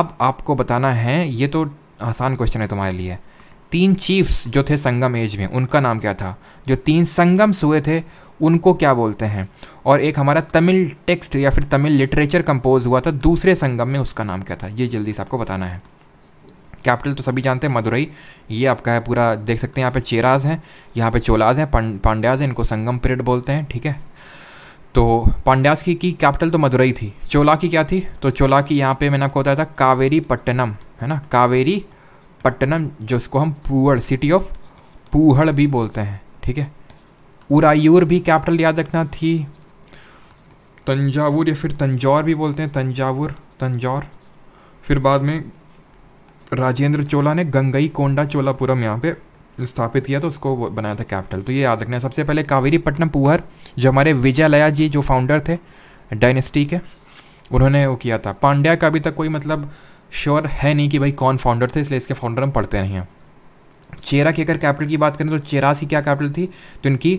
अब आपको बताना है ये तो आसान क्वेश्चन है तुम्हारे लिए तीन चीफ्स जो थे संगम एज में उनका नाम क्या था जो तीन संगम्स हुए थे उनको क्या बोलते हैं और एक हमारा तमिल टेक्स्ट या फिर तमिल लिटरेचर कंपोज हुआ था दूसरे संगम में उसका नाम क्या था ये जल्दी से आपको बताना है कैपिटल तो सभी जानते हैं मदुरई ये आपका है पूरा देख सकते हैं यहाँ पे चेराज हैं यहाँ पे चोलाज हैं पांड्याज हैं इनको संगम पीरियड बोलते हैं ठीक है तो पांड्यास की की कैपिटल तो मदुरई थी चोला की क्या थी तो चोला की यहाँ पे मैंने आपको बताया था कावेरी पट्टनम है ना कावेरी पट्टनम जिसको हम पूहड़ सिटी ऑफ पूहड़ भी बोलते हैं ठीक है उरायूर भी कैपिटल याद रखना थी तंजावुर या फिर तंजौर भी बोलते हैं तंजावुर तंजौर फिर बाद में राजेंद्र चोला ने गंगई कोंडा चोलापुरम यहाँ पे स्थापित किया तो उसको बनाया था कैपिटल तो ये याद रखना है सबसे पहले कावेरी पट्टनम पुहर जो हमारे विजयलया जी जो फाउंडर थे डायनेस्टी के उन्होंने वो किया था पांड्या का अभी तक कोई मतलब श्योर है नहीं कि भाई कौन फाउंडर थे इसलिए इसके फाउंडर हम पढ़ते नहीं हैं चेरा की अगर कैपिटल की बात करें तो चेरास की क्या कैपिटल थी तो इनकी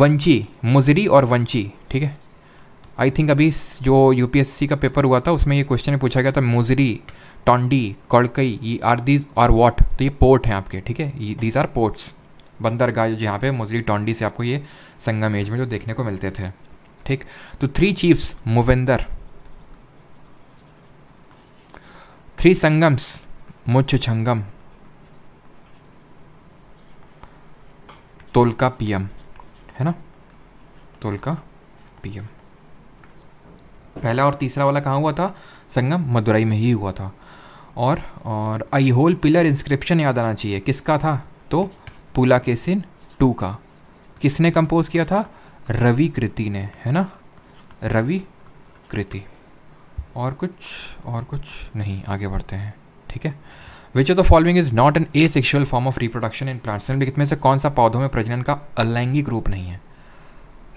वंची मुजरी और वंची ठीक है आई थिंक अभी जो यूपीएससी का पेपर हुआ था उसमें ये क्वेश्चन पूछा गया था मुजरी टोंडी कड़कई ये आर दीज और वॉट तो ये पोर्ट हैं आपके ठीक है दीज आर पोर्ट्स बंदरगाह जो यहाँ पे मुजरी टोंडी से आपको ये संगम एज में जो देखने को मिलते थे ठीक तो थ्री चीफ्स मुविंदर थ्री संगम्स छंगम तोलका पीएम है ना तोलका पीएम पहला और तीसरा वाला कहाँ हुआ था संगम मदुरई में ही हुआ था और और आई होल पिलर इंस्क्रिप्शन याद आना चाहिए किसका था तो पुला केसिन टू का किसने कंपोज किया था रवि कृति ने है ना रवि कृति और कुछ और कुछ नहीं आगे बढ़ते हैं ठीक है which of the following is not an asexual form of reproduction in plants निम्नलिखित में से कौन सा पौधों में प्रजनन का अलैंगिक रूप नहीं है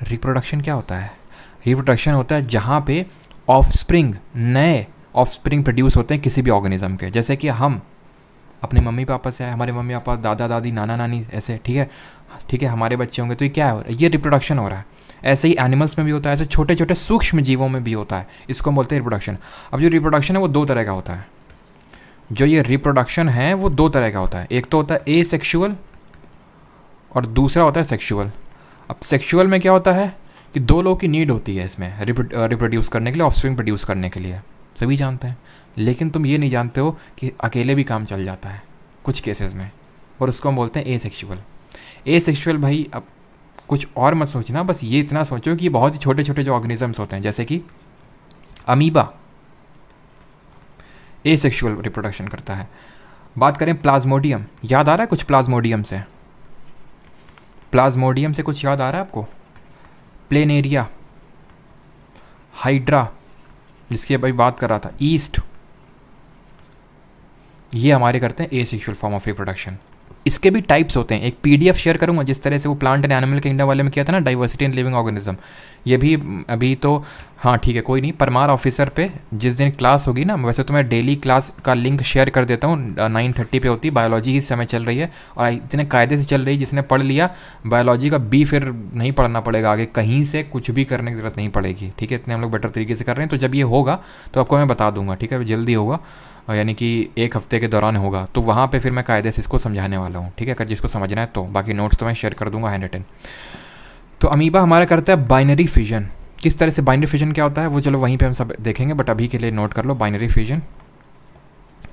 रिप्रोडक्शन क्या होता है रिप्रोडक्शन होता है जहाँ पे ऑफस्प्रिंग नए ऑफस्प्रिंग प्रोड्यूस होते हैं किसी भी ऑर्गेनिज्म के जैसे कि हम अपने मम्मी पापा से आए हमारे मम्मी पापा दादा दादी नाना नानी ऐसे ठीक है ठीक है हमारे बच्चे होंगे तो ये क्या हो रहा है ये रिप्रोडक्शन हो रहा है ऐसे ही एनिमल्स में भी होता है ऐसे छोटे छोटे सूक्ष्म जीवों में भी होता है इसको हम बोलते हैं रिप्रोडक्शन अब जो रिप्रोडक्शन है वो दो तरह का होता है जो ये रिप्रोडक्शन है वो दो तरह का होता है एक तो होता है ए सेक्शुअल और दूसरा होता है सेक्शुअल अब सेक्शुअल में क्या होता है कि दो लोगों की नीड होती है इसमें रिप्रोड्यूस करने के लिए ऑफस्प्रिंग प्रोड्यूस करने के लिए सभी जानते हैं लेकिन तुम ये नहीं जानते हो कि अकेले भी काम चल जाता है कुछ केसेस में और उसको हम बोलते हैं ए सेक्शुअल ए सेक्शुअल भाई अब कुछ और मत सोचना बस ये इतना सोचो कि बहुत ही छोटे छोटे जो ऑर्गेनिजम्स होते हैं जैसे कि अमीबा ए सेक्शुअल रिप्रोडक्शन करता है बात करें प्लाज्मोडियम याद आ रहा है कुछ प्लाज्मोडियम से प्लाज्मोडियम से कुछ याद आ रहा है आपको प्लेन एरिया हाइड्रा जिसकी अभी बात कर रहा था ईस्ट ये हमारे करते हैं asexual form of reproduction इसके भी टाइप्स होते हैं एक पीडीएफ शेयर करूँगा जिस तरह से वो प्लांट एंड एनिमल किंगडम वाले में किया था ना डाइवर्सिटी एंड लिविंग ऑर्गेनिज्म ये भी अभी तो हाँ ठीक है कोई नहीं परमार ऑफिसर पे जिस दिन क्लास होगी ना वैसे तो मैं डेली क्लास का लिंक शेयर कर देता हूँ नाइन थर्टी पर होती बायोलॉजी इस समय चल रही है और इतने कायदे से चल रही है जिसने पढ़ लिया बायोलॉजी का बी फिर नहीं पढ़ना पड़ेगा आगे कहीं से कुछ भी करने की ज़रूरत नहीं पड़ेगी ठीक है इतने हम लोग बेटर तरीके से कर रहे हैं तो जब ये होगा तो आपको मैं बता दूंगा ठीक है जल्दी होगा यानी कि एक हफ्ते के दौरान होगा तो वहाँ पर फिर मैं कायदे से इसको समझाने वाला हूँ ठीक है अगर जिसको समझना है तो बाकी नोट्स तो मैं शेयर कर दूँगा हैंड रिटन तो अमीबा हमारा करता है बाइनरी फ्यूजन किस तरह से बाइनरी फ्यूजन क्या होता है वो चलो वहीं पर हम सब देखेंगे बट अभी के लिए नोट कर लो बाइनरी फ्यूजन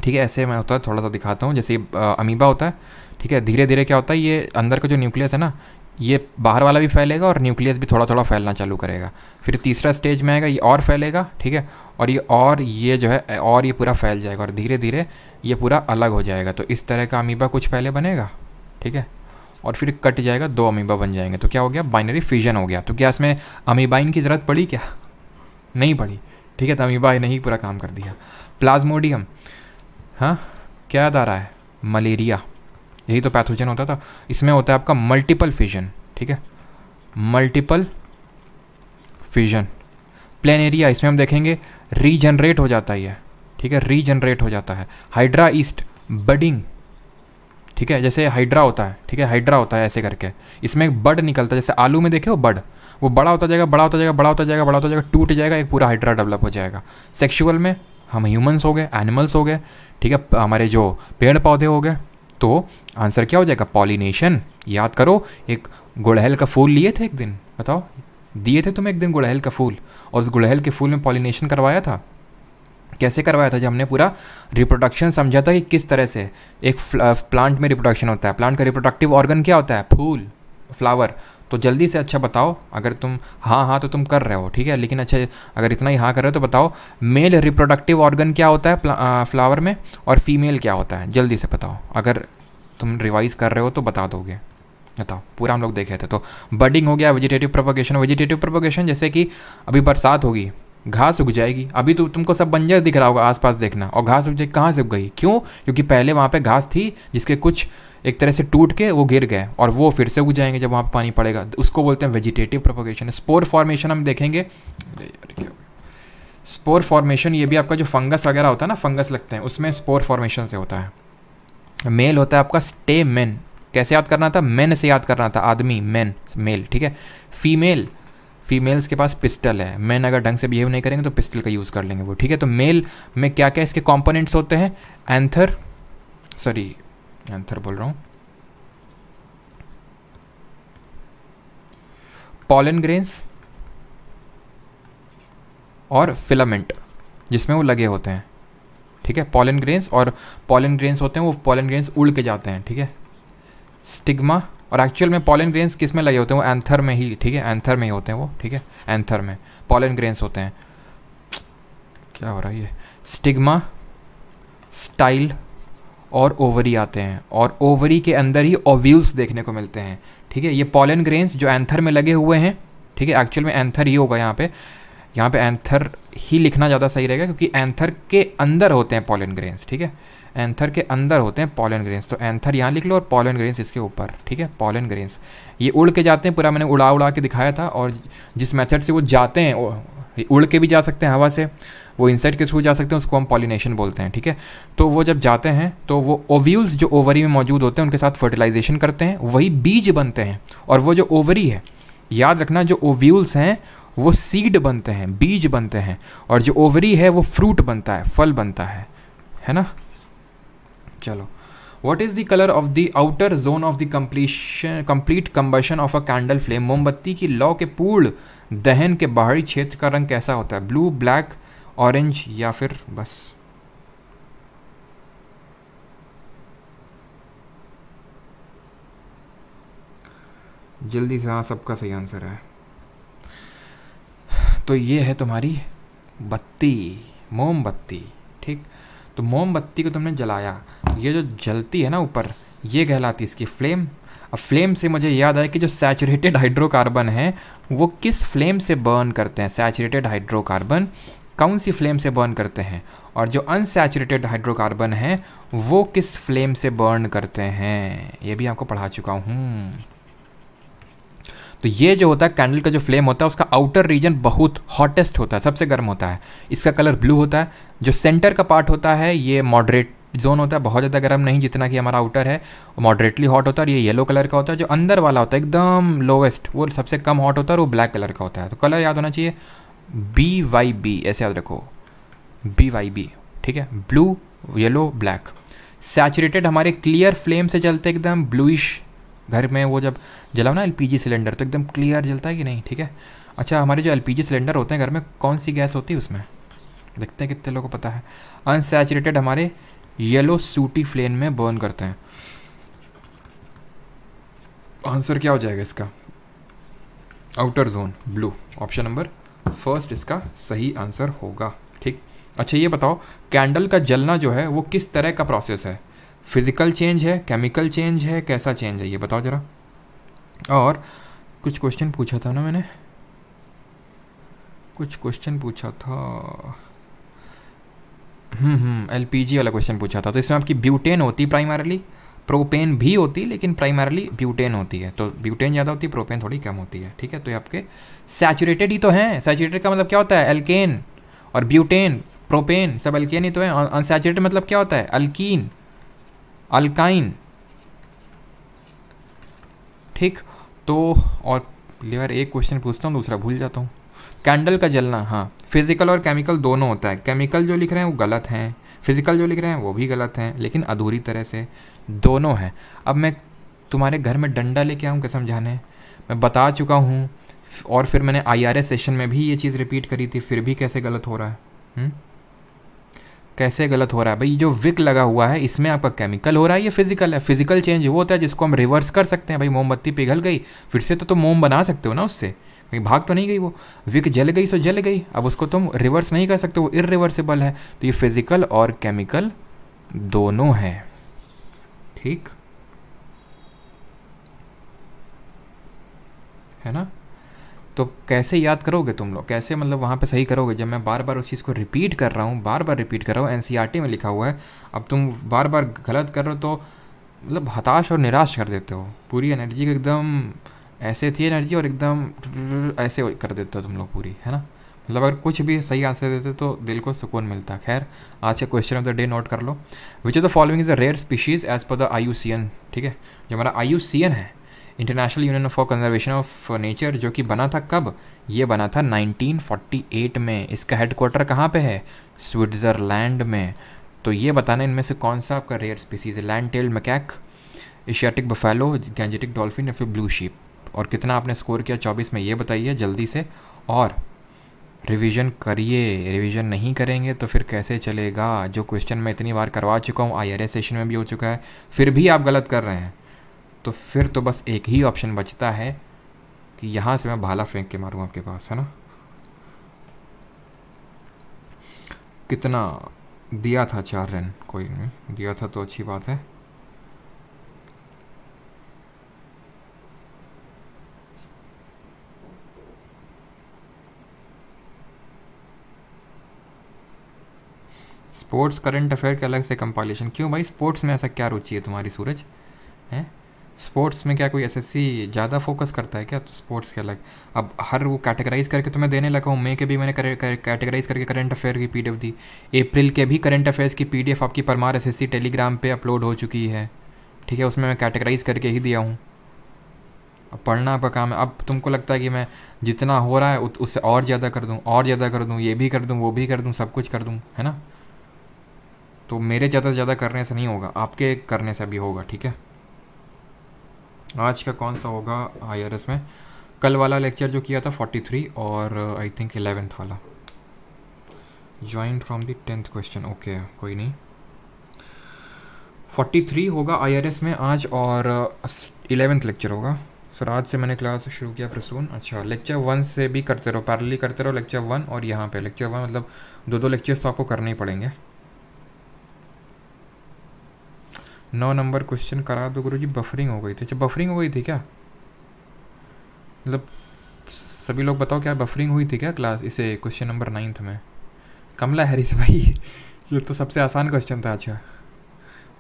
ठीक है ऐसे मैं होता है थोड़ा सा दिखाता हूँ जैसे अमीबा होता है ठीक है धीरे धीरे क्या होता है ये अंदर का जो न्यूक्लियस है ना ये बाहर वाला भी फैलेगा और न्यूक्लियस भी थोड़ा थोड़ा फैलना चालू करेगा फिर तीसरा स्टेज में आएगा ये और फैलेगा ठीक है और ये और ये जो है और ये पूरा फैल जाएगा और धीरे धीरे ये पूरा अलग हो जाएगा तो इस तरह का अमीबा कुछ पहले बनेगा ठीक है और फिर कट जाएगा दो अमीबा बन जाएंगे तो क्या हो गया बाइनरी फ्यूजन हो गया तो क्या इसमें अमीबाइन की ज़रूरत पड़ी क्या नहीं पड़ी ठीक है तो अमीबा ही पूरा काम कर दिया प्लाज्मोडियम हाँ क्या याद आ रहा है मलेरिया यही तो पैथोजन होता था इसमें होता है आपका मल्टीपल फिजन ठीक है मल्टीपल फिजन प्लेन एरिया इसमें हम देखेंगे रीजनरेट हो जाता है ठीक है रीजनरेट हो जाता है हाइड्रा ईस्ट बडिंग ठीक है जैसे हाइड्रा होता है ठीक है हाइड्रा होता है ऐसे करके इसमें एक बड निकलता है जैसे आलू में देखे हो बड वो बड़ा होता जाएगा बड़ा होता जाएगा बड़ा होता जाएगा बड़ा होता जाएगा टूट जाएगा एक पूरा हाइड्रा डेवलप हो जाएगा सेक्शुअल में हम ह्यूमन्स हो गए एनिमल्स हो गए ठीक है हमारे जो पेड़ पौधे हो गए तो आंसर क्या हो जाएगा पॉलिनेशन याद करो एक गुड़हल का फूल लिए थे एक दिन बताओ दिए थे तुम्हें एक दिन गुड़हल का फूल और उस गुड़हल के फूल में पॉलिनेशन करवाया था कैसे करवाया था जब हमने पूरा रिप्रोडक्शन समझा था कि किस तरह से एक प्लांट में रिप्रोडक्शन होता है प्लांट का रिप्रोडक्टिव ऑर्गन क्या होता है फूल फ्लावर तो जल्दी से अच्छा बताओ अगर तुम हाँ हाँ तो तुम कर रहे हो ठीक है लेकिन अच्छा अगर इतना ही हाँ कर रहे हो तो बताओ मेल रिप्रोडक्टिव ऑर्गन क्या होता है फ्लावर में और फीमेल क्या होता है जल्दी से बताओ अगर तुम रिवाइज कर रहे हो तो बता दोगे बताओ पूरा हम लोग देखे थे तो बडिंग हो गया वेजिटेटिव प्रोपोगेशन वेजिटेटिव प्रोपोगेशन जैसे कि अभी बरसात होगी घास उग जाएगी अभी तो तुमको सब बंजर दिख रहा होगा आसपास देखना और घास उग जाएगी कहाँ से उग गई क्यों क्योंकि पहले वहाँ पे घास थी जिसके कुछ एक तरह से टूट के वो गिर गए और वो फिर से उग जाएंगे जब वहाँ पर पानी पड़ेगा उसको बोलते हैं वेजिटेटिव प्रोपोगेशन स्पोर फॉर्मेशन हम देखेंगे स्पोर फॉर्मेशन ये भी आपका जो फंगस वगैरह होता है ना फंगस लगते हैं उसमें स्पोर फॉर्मेशन से होता है मेल होता है आपका स्टे मेन कैसे याद करना था मेन से याद करना था आदमी मेन मेल ठीक है फीमेल फीमेल्स के पास पिस्टल है मैन अगर ढंग से बिहेव नहीं करेंगे तो पिस्टल का यूज़ कर लेंगे वो ठीक है तो मेल में क्या क्या इसके कॉम्पोनेंट्स होते हैं एंथर सॉरी एंथर बोल रहा हूँ पॉलन ग्रेन्स और फिलामेंट जिसमें वो लगे होते हैं ठीक है पॉलन ग्रेन्स और पॉलन ग्रेन्स होते हैं वो पॉलन ग्रेन्स उड़ के जाते हैं ठीक है स्टिग्मा और एक्चुअल में पॉलन ग्रेन्स किस में लगे होते हैं वो एंथर में ही ठीक है एंथर में ही होते हैं वो ठीक है एंथर में पॉलन ग्रेन्स होते हैं क्या हो रहा है ये स्टिग्मा स्टाइल और ओवरी आते हैं और ओवरी के अंदर ही ओव्यूल्स देखने को मिलते हैं ठीक है ये पॉलन ग्रेन्स जो एंथर में लगे हुए हैं ठीक है एक्चुअल में एंथर ही होगा यहाँ पे यहाँ पे एंथर ही लिखना ज़्यादा सही रहेगा क्योंकि एंथर के अंदर होते हैं पॉलन ग्रेन्स ठीक है एंथर के अंदर होते हैं पॉलन ग्रेन्स तो एंथर यहाँ लिख लो और पॉलन ग्रेन्स इसके ऊपर ठीक है पॉलन ग्रेन्स ये उड़ के जाते हैं पूरा मैंने उड़ा उड़ा के दिखाया था और जिस मेथड से वो जाते हैं उड़ के भी जा सकते हैं हवा से वो इंसाइड के थ्रू जा सकते हैं उसको हम पॉलिनेशन बोलते हैं ठीक है तो वो जब जाते हैं तो वो ओव्यूल्स जो ओवरी में मौजूद होते हैं उनके साथ फर्टिलाइजेशन करते हैं वही बीज बनते हैं और वो जो ओवरी है याद रखना जो ओव्यूल्स हैं वो सीड बनते हैं बीज बनते हैं और जो ओवरी है वो फ्रूट बनता है फल बनता है है ना चलो what is the colour of the outer zone of the completion complete combustion of a candle flame मोमबत्ती की लौ के पूर्ण दहन के बाहरी क्षेत्र का रंग कैसा होता है ब्लू ब्लैक ऑरेंज या फिर बस जल्दी से हाँ सबका सही आंसर है तो ये है तुम्हारी बत्ती मोमबत्ती ठीक तो मोमबत्ती को तुमने जलाया ये जो जलती है ना ऊपर ये कहलाती इसकी फ्लेम अब फ्लेम से मुझे याद आया कि जो सैचुरेटेड हाइड्रोकार्बन है वो किस फ्लेम से बर्न करते हैं सैचुरेटेड हाइड्रोकार्बन कौन सी फ्लेम से बर्न करते हैं और जो अनसेचुरेटेड हाइड्रोकार्बन हैं वो किस फ्लेम से बर्न करते हैं ये भी आपको पढ़ा चुका हूँ तो ये जो होता है कैंडल का जो फ्लेम होता है उसका आउटर रीजन बहुत हॉटेस्ट होता है सबसे गर्म होता है इसका कलर ब्लू होता है जो सेंटर का पार्ट होता है ये मॉडरेट जोन होता है बहुत ज़्यादा गर्म नहीं जितना कि हमारा आउटर है मॉडरेटली हॉट होता है और ये येलो कलर का होता है जो अंदर वाला होता है एकदम लोवेस्ट वो सबसे कम हॉट होता है और वो ब्लैक कलर का होता है तो कलर याद होना चाहिए बी वाई बी ऐसे याद रखो बी वाई बी ठीक है ब्लू येलो ब्लैक सैचुरेटेड हमारे क्लियर फ्लेम से जलते एकदम ब्लूइश घर में वो जब जलाओ ना एलपीजी सिलेंडर तो एकदम क्लियर जलता है कि नहीं ठीक है अच्छा हमारे जो एलपीजी सिलेंडर होते हैं घर में कौन सी गैस होती है उसमें देखते हैं कितने लोगों को पता है अनसेचुरेटेड हमारे येलो सूटी फ्लेम में बर्न करते हैं आंसर क्या हो जाएगा इसका outer zone blue option number first इसका सही आंसर होगा ठीक अच्छा ये बताओ कैंडल का जलना जो है वो किस तरह का प्रोसेस है फिज़िकल चेंज है केमिकल चेंज है कैसा चेंज है ये बताओ ज़रा और कुछ क्वेश्चन पूछा था ना मैंने कुछ क्वेश्चन पूछा था एल हम्म, पी हम्म, वाला क्वेश्चन पूछा था तो इसमें आपकी ब्यूटेन होती प्राइमरली प्रोपेन भी होती लेकिन प्राइमरली ब्यूटेन होती है तो ब्यूटेन ज़्यादा होती है प्रोपेन थोड़ी कम होती है ठीक है तो ये आपके सैचुरेटेड ही तो हैं सैचुरेटेड का मतलब क्या होता है एल्केन और ब्यूटेन प्रोपेन सब एल्केन ही तो हैं अनसेचुरेटेड मतलब क्या होता है अल्कीन अल्काइन ठीक तो और लेवर एक क्वेश्चन पूछता हूँ दूसरा भूल जाता हूँ कैंडल का जलना हाँ फिजिकल और केमिकल दोनों होता है केमिकल जो लिख रहे हैं वो गलत हैं फिजिकल जो लिख रहे हैं वो भी गलत हैं लेकिन अधूरी तरह से दोनों हैं अब मैं तुम्हारे घर में डंडा लेके आऊँ क्या समझाने मैं बता चुका हूँ और फिर मैंने आई सेशन में भी ये चीज़ रिपीट करी थी फिर भी कैसे गलत हो रहा है हुँ? हम्म? कैसे गलत हो रहा है भाई जो विक लगा हुआ है इसमें आपका केमिकल हो रहा है या फिजिकल है फिजिकल चेंज वो होता है जिसको हम रिवर्स कर सकते हैं भाई मोमबत्ती पिघल गई फिर से तो तुम मोम बना सकते हो ना उससे कहीं भाग तो नहीं गई वो विक जल गई सो जल गई अब उसको तुम रिवर्स नहीं कर सकते वो इरिवर्सिबल है तो ये फिजिकल और केमिकल दोनों है ठीक है ना तो कैसे याद करोगे तुम लोग कैसे मतलब वहाँ पे सही करोगे जब मैं बार बार उस चीज़ को रिपीट कर रहा हूँ बार बार रिपीट कर रहा हूँ एन e में लिखा हुआ है अब तुम बार बार गलत कर रहे हो तो मतलब हताश और निराश कर देते हो पूरी एनर्जी एकदम ऐसे थी एनर्जी और एकदम ऐसे कर देते हो तुम लोग पूरी है ना मतलब अगर कुछ भी सही आंसर देते तो दिल को सुकून मिलता खैर आज का question of the day note कर लो which of the following is a rare species as per the I ठीक है जो हमारा आई है international union for conservation of nature जो कि बना था कब ये बना था 1948 में इसका हेडक्वार्टर कहाँ पे है स्विट्ज़रलैंड में तो ये बताना इनमें से कौन सा आपका रेयर स्पीसीज है lion tail macaque Asiatic buffalo Gangetic dolphin या फिर ब्लू शीप और कितना आपने स्कोर किया चौबीस में ये बताइए जल्दी से और रिवीजन करिए रिवीजन नहीं करेंगे तो फिर कैसे चलेगा जो क्वेश्चन मैं इतनी बार करवा चुका हूँ आई सेशन में भी हो चुका है फिर भी आप गलत कर रहे हैं तो फिर तो बस एक ही ऑप्शन बचता है कि यहाँ से मैं भाला फेंक के मारूँ आपके पास है ना कितना दिया था चार रन कोई नहीं दिया था तो अच्छी बात है स्पोर्ट्स करंट अफेयर के अलग से कंपाइलेशन क्यों भाई स्पोर्ट्स में ऐसा क्या रुचि है तुम्हारी सूरज हैं स्पोर्ट्स में क्या कोई एसएससी ज़्यादा फोकस करता है क्या तो स्पोर्ट्स के अलग अब हर वो कैटेगराइज करके तो मैं देने लगा हूँ मई के भी मैंने कैटेगराइज करके करंट अफेयर की पीडीएफ दी अप्रैल के भी करंट अफेयर्स की पीडीएफ आपकी परमार एसएससी टेलीग्राम पे अपलोड हो चुकी है ठीक है उसमें मैं कैटेगराइज करके ही दिया हूँ अब पढ़ना आपका काम है अब तुमको लगता है कि मैं जितना हो रहा है उससे और ज़्यादा कर दूँ और ज़्यादा कर दूँ ये भी कर दूँ वो भी कर दूँ सब कुछ कर दूँ है ना तो मेरे ज़्यादा से ज़्यादा करने से नहीं होगा आपके करने से भी होगा ठीक है आज का कौन सा होगा आई में कल वाला लेक्चर जो किया था 43 और आई थिंक एलेवेंथ वाला join from the tenth question okay कोई नहीं 43 होगा आई में आज और इलेवेंथ uh, लेक्चर होगा सर आज से मैंने क्लास शुरू किया प्रसून अच्छा लेक्चर वन से भी करते रहो पैरली करते रहो लेक्चर वन और यहाँ पे लेक्चर वन मतलब दो दो लेक्चर्स तो आपको करने ही पड़ेंगे नौ नंबर क्वेश्चन करा दो गुरु जी बफरिंग हो गई थी अच्छा बफरिंग हो गई थी क्या मतलब सभी लोग बताओ क्या बफरिंग हुई थी क्या क्लास इसे क्वेश्चन नंबर नाइन्थ में कमला हैरिस भाई ये तो सबसे आसान क्वेश्चन था अच्छा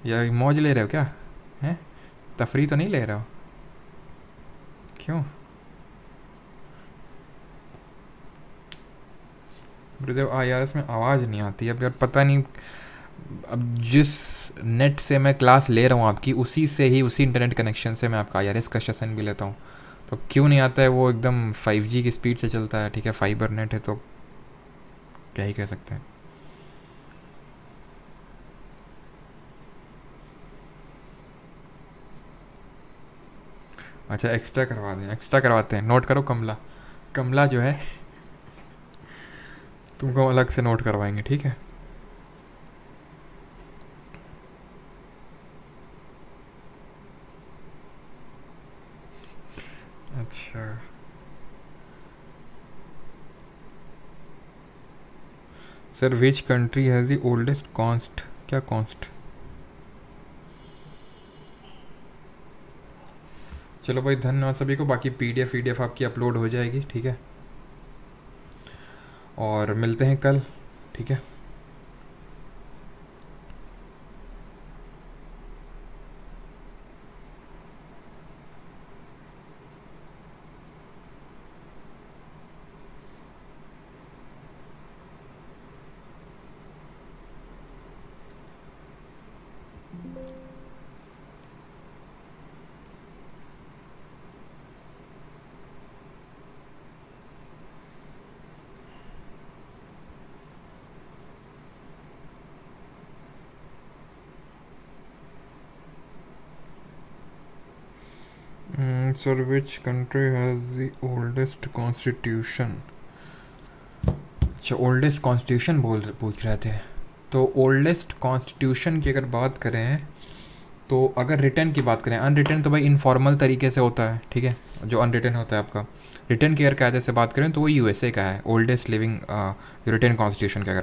या मौज ले रहे हो क्या हैं तफरी तो नहीं ले रहे हो क्यों गुरुदेव आई आर एस में आवाज़ नहीं आती अब यार पता नहीं अब जिस नेट से मैं क्लास ले रहा हूँ आपकी उसी से ही उसी इंटरनेट कनेक्शन से मैं आपका आई आर का सेशन भी लेता हूँ तो क्यों नहीं आता है वो एकदम 5G की स्पीड से चलता है ठीक है फाइबर नेट है तो क्या ही कह सकते हैं अच्छा एक्स्ट्रा करवा दें एक्स्ट्रा करवाते हैं नोट करो कमला कमला जो है तुमको अलग से नोट करवाएंगे ठीक है अच्छा sir which country has the oldest कॉन्स्ट क्या कॉन्स्ट चलो भाई धन्यवाद सभी को बाकी डी एफ आपकी अपलोड हो जाएगी ठीक है और मिलते हैं कल ठीक है answer which country has the oldest constitution अच्छा ओल्डेस्ट कॉन्स्टिट्यूशन बोल पूछ रहे थे तो ओल्डेस्ट कॉन्स्टिट्यूशन की अगर बात करें तो अगर रिटर्न की बात करें अनरिटर्न तो भाई इनफॉर्मल तरीके से होता है ठीक है जो अनरिटर्न होता है आपका रिटर्न की अगर कायदे से बात करें तो वो यूएसए का है ओल्डेस्ट लिविंग रिटर्न कॉन्स्टिट्यूशन की अगर